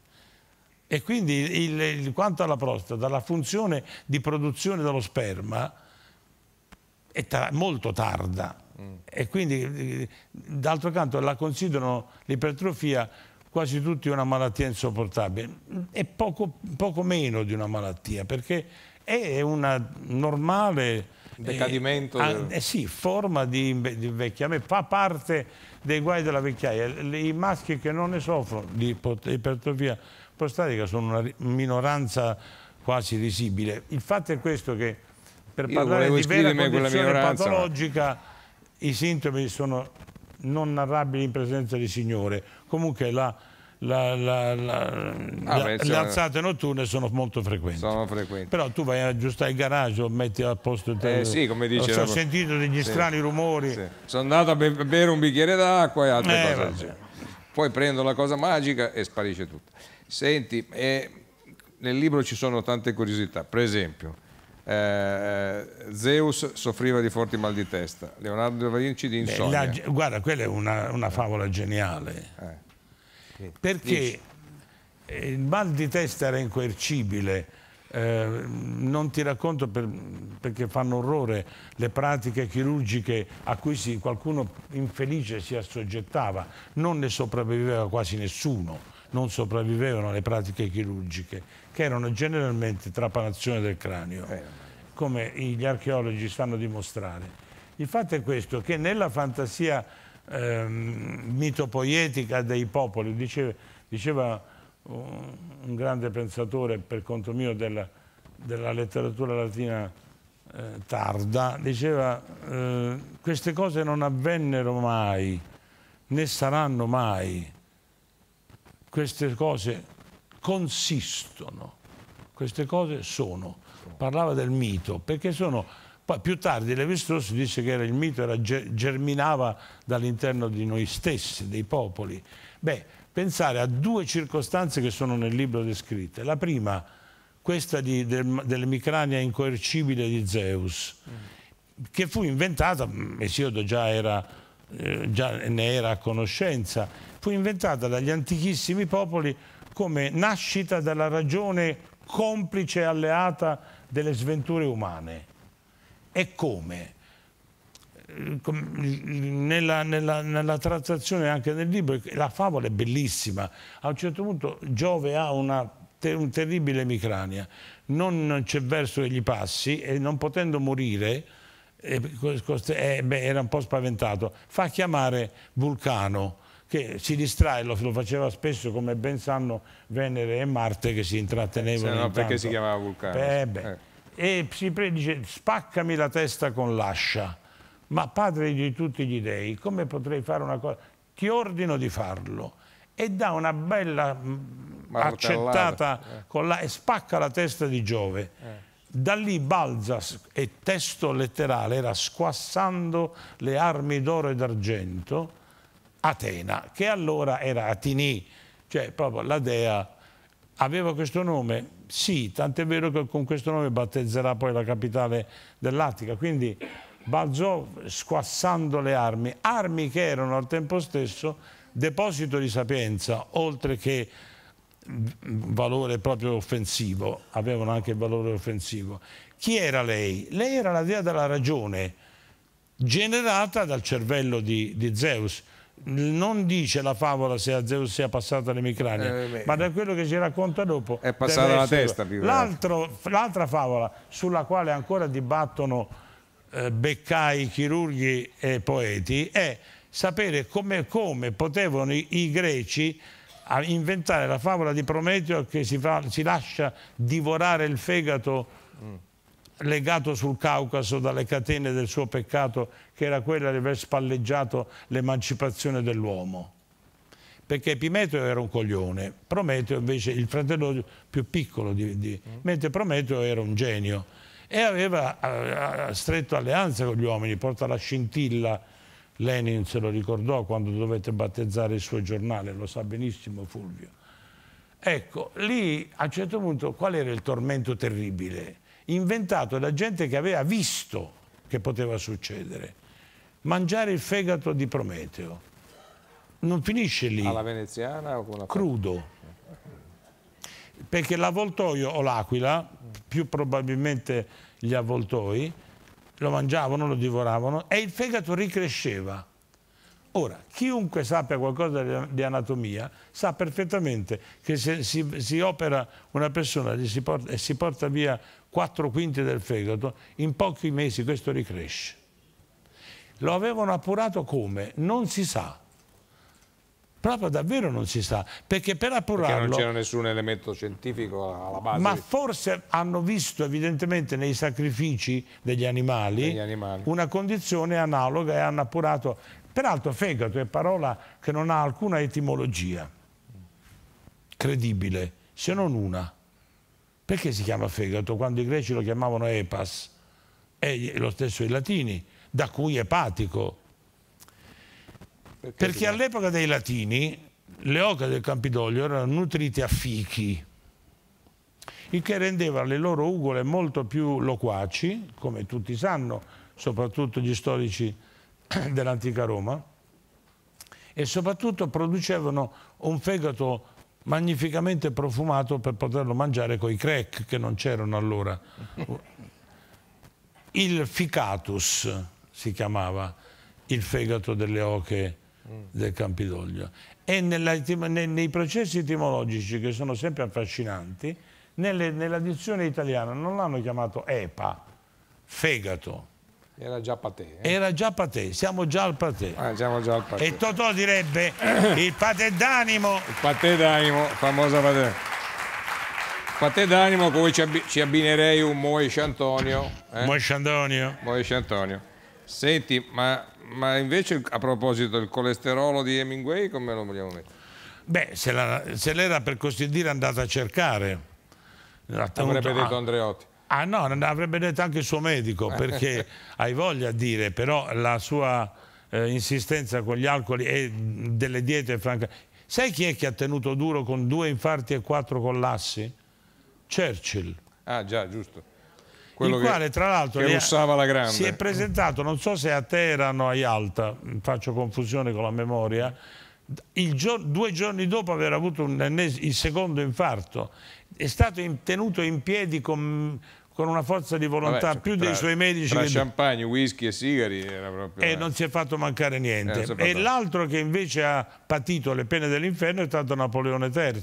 E quindi il, il, quanto alla prostata, la funzione di produzione dello sperma è ta molto tarda. Mm. E quindi, eh, d'altro canto, la considerano l'ipertrofia quasi tutti una malattia insopportabile. È poco, poco meno di una malattia, perché è una normale Decadimento. Eh, eh, sì, forma di, di invecchiamento, fa parte dei guai della vecchiaia. I maschi che non ne soffrono di ipertrofia prostatica sono una minoranza quasi risibile. Il fatto è questo che per parlare di vera condizione patologica i sintomi sono non narrabili in presenza di Signore. Comunque la la, la, ah, beh, le alzate notturne sono molto frequenti. sono frequenti. Però tu vai a aggiustare il garage o metti a posto il te... eh, sì, come dice, Ho sentito degli sì. strani rumori. Sì. Sono andato a bere un bicchiere d'acqua e altre eh, cose. Vabbè. Poi prendo la cosa magica e sparisce tutto. Senti, eh, nel libro ci sono tante curiosità. Per esempio, eh, Zeus soffriva di forti mal di testa, Leonardo da Vinci di insonnia. Beh, la, guarda, quella è una, una favola geniale. Eh. Perché? Perché Dici. il mal di testa era incoercibile. Eh, non ti racconto per, perché fanno orrore le pratiche chirurgiche a cui si, qualcuno infelice si assoggettava, non ne sopravviveva quasi nessuno, non sopravvivevano le pratiche chirurgiche, che erano generalmente trapanazione del cranio, eh. come gli archeologi stanno a dimostrare. Il fatto è questo, che nella fantasia ehm, mitopoietica dei popoli. Diceva, diceva un, un grande pensatore, per conto mio, della, della letteratura latina eh, tarda, diceva eh, queste cose non avvennero mai, né saranno mai. Queste cose consistono, queste cose sono. Parlava del mito, perché sono poi più tardi Levi-Strauss disse che era, il mito era, germinava dall'interno di noi stessi, dei popoli. Beh, pensare a due circostanze che sono nel libro descritte. La prima, questa di, del, dell'emicrania incoercibile di Zeus, mm. che fu inventata, mm, Esiodo già, era, eh, già ne era a conoscenza, fu inventata dagli antichissimi popoli come nascita dalla ragione complice e alleata delle sventure umane e come? Eh, nella, nella, nella, trattazione anche del libro, la favola è bellissima. A un certo punto Giove ha una, un terribile emicrania, non c'è verso che gli passi e non potendo morire, eh, eh, beh, era un po' spaventato, fa chiamare Vulcano che si distrae, lo, lo, faceva spesso come ben sanno Venere e Marte che si intrattenevano. Eh, se no, perché si chiamava Vulcano? Beh, beh. Eh e si pre- dice spaccami la testa con l'ascia, ma padre di tutti gli dei, come potrei fare una cosa? Ti ordino di farlo e dà una bella mm, accettata eh. la, e spacca la testa di Giove. Eh. Da lì balza e testo letterale, era squassando le armi d'oro e d'argento, Atena, che allora era Atini, cioè proprio la dea Aveva questo nome? Sì, tant'è vero che con questo nome battezzerà poi la capitale dell'Attica, quindi balzò squassando le armi, armi che erano al tempo stesso deposito di sapienza, oltre che valore proprio offensivo, avevano anche valore offensivo. Chi era lei? Lei era la dea della ragione, generata dal cervello di, di Zeus, non dice la favola se a Zeus sia passata l'emicrania, eh, ma da quello che ci racconta dopo è passata la testa. L'altra favola sulla quale ancora dibattono eh, beccai, chirurghi e poeti è sapere come, come potevano i, i greci inventare la favola di Prometeo che si, fa, si lascia divorare il fegato mm legato sul Caucaso dalle catene del suo peccato che era quella di aver spalleggiato l'emancipazione dell'uomo. Perché Epimeteo era un coglione, Prometeo invece il fratello più piccolo, di, di, mentre Prometeo era un genio e aveva uh, stretto alleanze con gli uomini, porta la scintilla, Lenin se lo ricordò quando dovette battezzare il suo giornale, lo sa benissimo Fulvio. Ecco, lì a un certo punto qual era il tormento terribile? Inventato da gente che aveva visto che poteva succedere mangiare il fegato di Prometeo. Non finisce lì. Alla veneziana o con la Crudo. Perché l'avvoltoio o l'aquila, più probabilmente gli avvoltoi, lo mangiavano, lo divoravano e il fegato ricresceva. Ora, chiunque sappia qualcosa di anatomia sa perfettamente che se si, si opera una persona e si porta via quattro quinti del fegato, in pochi mesi questo ricresce. Lo avevano appurato come? Non si sa. Proprio davvero non si sa, perché per appurarlo... Perché non c'era nessun elemento scientifico alla base. Ma forse hanno visto evidentemente nei sacrifici degli animali, degli animali. una condizione analoga e hanno appurato... Peraltro fegato è parola che non ha alcuna etimologia credibile, se non una. Perché si chiama fegato quando i greci lo chiamavano epas? E lo stesso i latini da cui è patico. Perché, Perché all'epoca dei latini le oche del Campidoglio erano nutrite a fichi, il che rendeva le loro ugole molto più loquaci, come tutti sanno, soprattutto gli storici dell'antica Roma, e soprattutto producevano un fegato magnificamente profumato per poterlo mangiare con i crack che non c'erano allora. Il ficatus, si chiamava il fegato delle oche mm. del Campidoglio. E nella, nei, nei processi etimologici, che sono sempre affascinanti, nelle, nella dizione italiana non l'hanno chiamato EPA, fegato. Era già patè. Eh? Era già patè, siamo già al patè. Ah, già al patè. E Totò direbbe il patè d'animo. Il patè d'animo, famoso patè. Patè d'animo, poi ci, abbinerei un Moesce Antonio. Eh? Moesce Antonio. Moesce Antonio. Senti, ma, ma, invece a proposito del colesterolo di Hemingway come lo vogliamo mettere? Beh, se, l'era per così dire andata a cercare. Avrebbe detto ah. Andreotti. Ah no, avrebbe detto anche il suo medico, eh. perché hai voglia a dire, però la sua eh, insistenza con gli alcoli e delle diete, franca... Sai chi è che ha tenuto duro con due infarti e quattro collassi? Churchill. Ah già, giusto quello il quale che, tra l'altro la si è presentato, non so se a Teheran o a Yalta, faccio confusione con la memoria, gio due giorni dopo aver avuto il secondo infarto, è stato in tenuto in piedi con, con, una forza di volontà Vabbè, più tra, dei suoi medici. Tra che... champagne, whisky e sigari era proprio... E eh. non si è fatto mancare niente. Eh, e l'altro che invece ha patito le pene dell'inferno è stato Napoleone III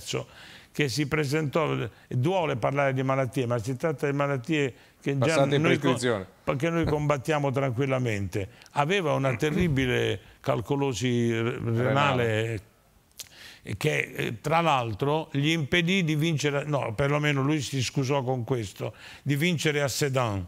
che si presentò, duole parlare di malattie, ma si tratta di malattie che già noi, perché noi combattiamo tranquillamente. Aveva una terribile calcolosi renale che eh, tra l'altro gli impedì di vincere, no, perlomeno lui si scusò con questo, di vincere a Sedan.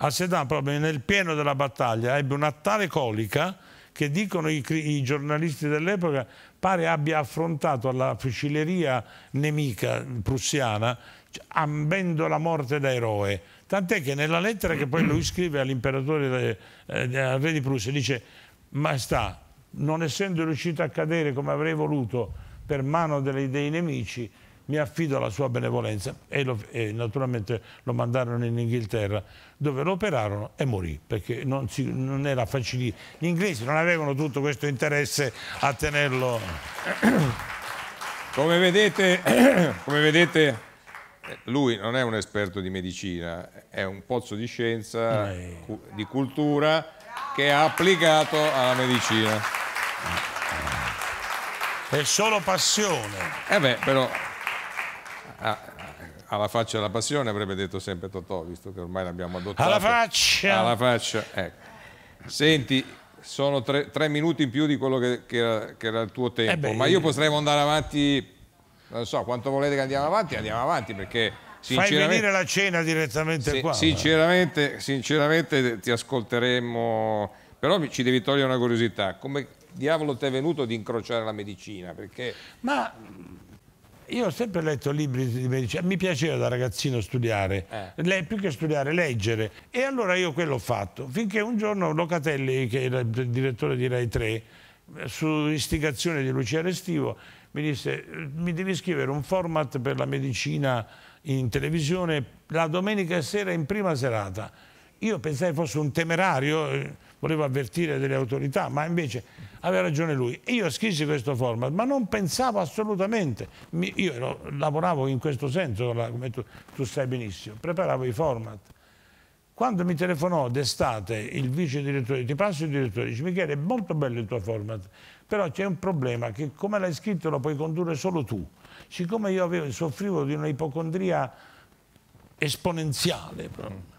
A Sedan proprio nel pieno della battaglia ebbe una tale colica che dicono i, i giornalisti dell'epoca pare abbia affrontato alla fucileria nemica prussiana ambendo la morte da eroe. Tant'è che nella lettera che poi lui scrive all'imperatore, eh, eh al re di Prussia, dice «Maestà, non essendo riuscito a cadere come avrei voluto per mano dei, dei nemici, mi affido alla sua benevolenza e, lo, e, naturalmente lo mandarono in Inghilterra dove lo operarono e morì perché non, si, non era facile. Gli inglesi non avevano tutto questo interesse a tenerlo. Come vedete, come vedete lui non è un esperto di medicina, è un pozzo di scienza, eh. di cultura che ha applicato alla medicina. È solo passione. Eh beh, però Ah, eh, alla faccia della passione avrebbe detto sempre Totò, visto che ormai l'abbiamo adottato. Alla faccia! Alla faccia, ecco. Senti, sono tre, tre, minuti in più di quello che, che, era, che era, il tuo tempo, eh beh, ma io potremmo andare avanti, non so, quanto volete che andiamo avanti, andiamo avanti perché... Fai venire la cena direttamente se, qua. Sinceramente, sinceramente ti ascolteremo, però ci devi togliere una curiosità, come diavolo ti è venuto di incrociare la medicina? Perché... Ma io ho sempre letto libri di medicina, mi piaceva da ragazzino studiare, eh. le, più che studiare, leggere. E allora io quello ho fatto, finché un giorno Locatelli, che era il direttore di Rai 3, su istigazione di Lucia Restivo, mi disse mi devi scrivere un format per la medicina in televisione la domenica sera in prima serata. Io pensai fosse un temerario, eh, voleva avvertire delle autorità, ma invece aveva ragione lui. Io scrissi questo format, ma non pensavo assolutamente, io lavoravo in questo senso, come tu, tu sai benissimo, preparavo i format. Quando mi telefonò d'estate il vice direttore, ti passo il direttore, dice Michele è molto bello il tuo format, però c'è un problema che come l'hai scritto lo puoi condurre solo tu. Siccome io avevo, soffrivo di una ipocondria esponenziale, proprio,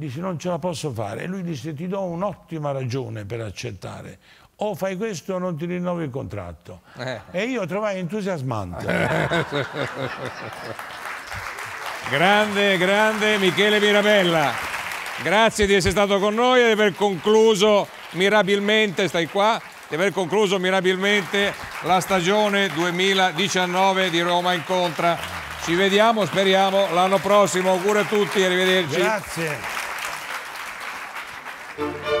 dici non ce la posso fare e lui disse ti do un'ottima ragione per accettare o fai questo o non ti rinnovo il contratto eh. e io trovai entusiasmante grande grande Michele Mirabella grazie di essere stato con noi e di aver concluso mirabilmente stai qua di aver concluso mirabilmente la stagione 2019 di Roma Incontra ci vediamo, speriamo, l'anno prossimo. Auguri a tutti, arrivederci. Grazie. thank you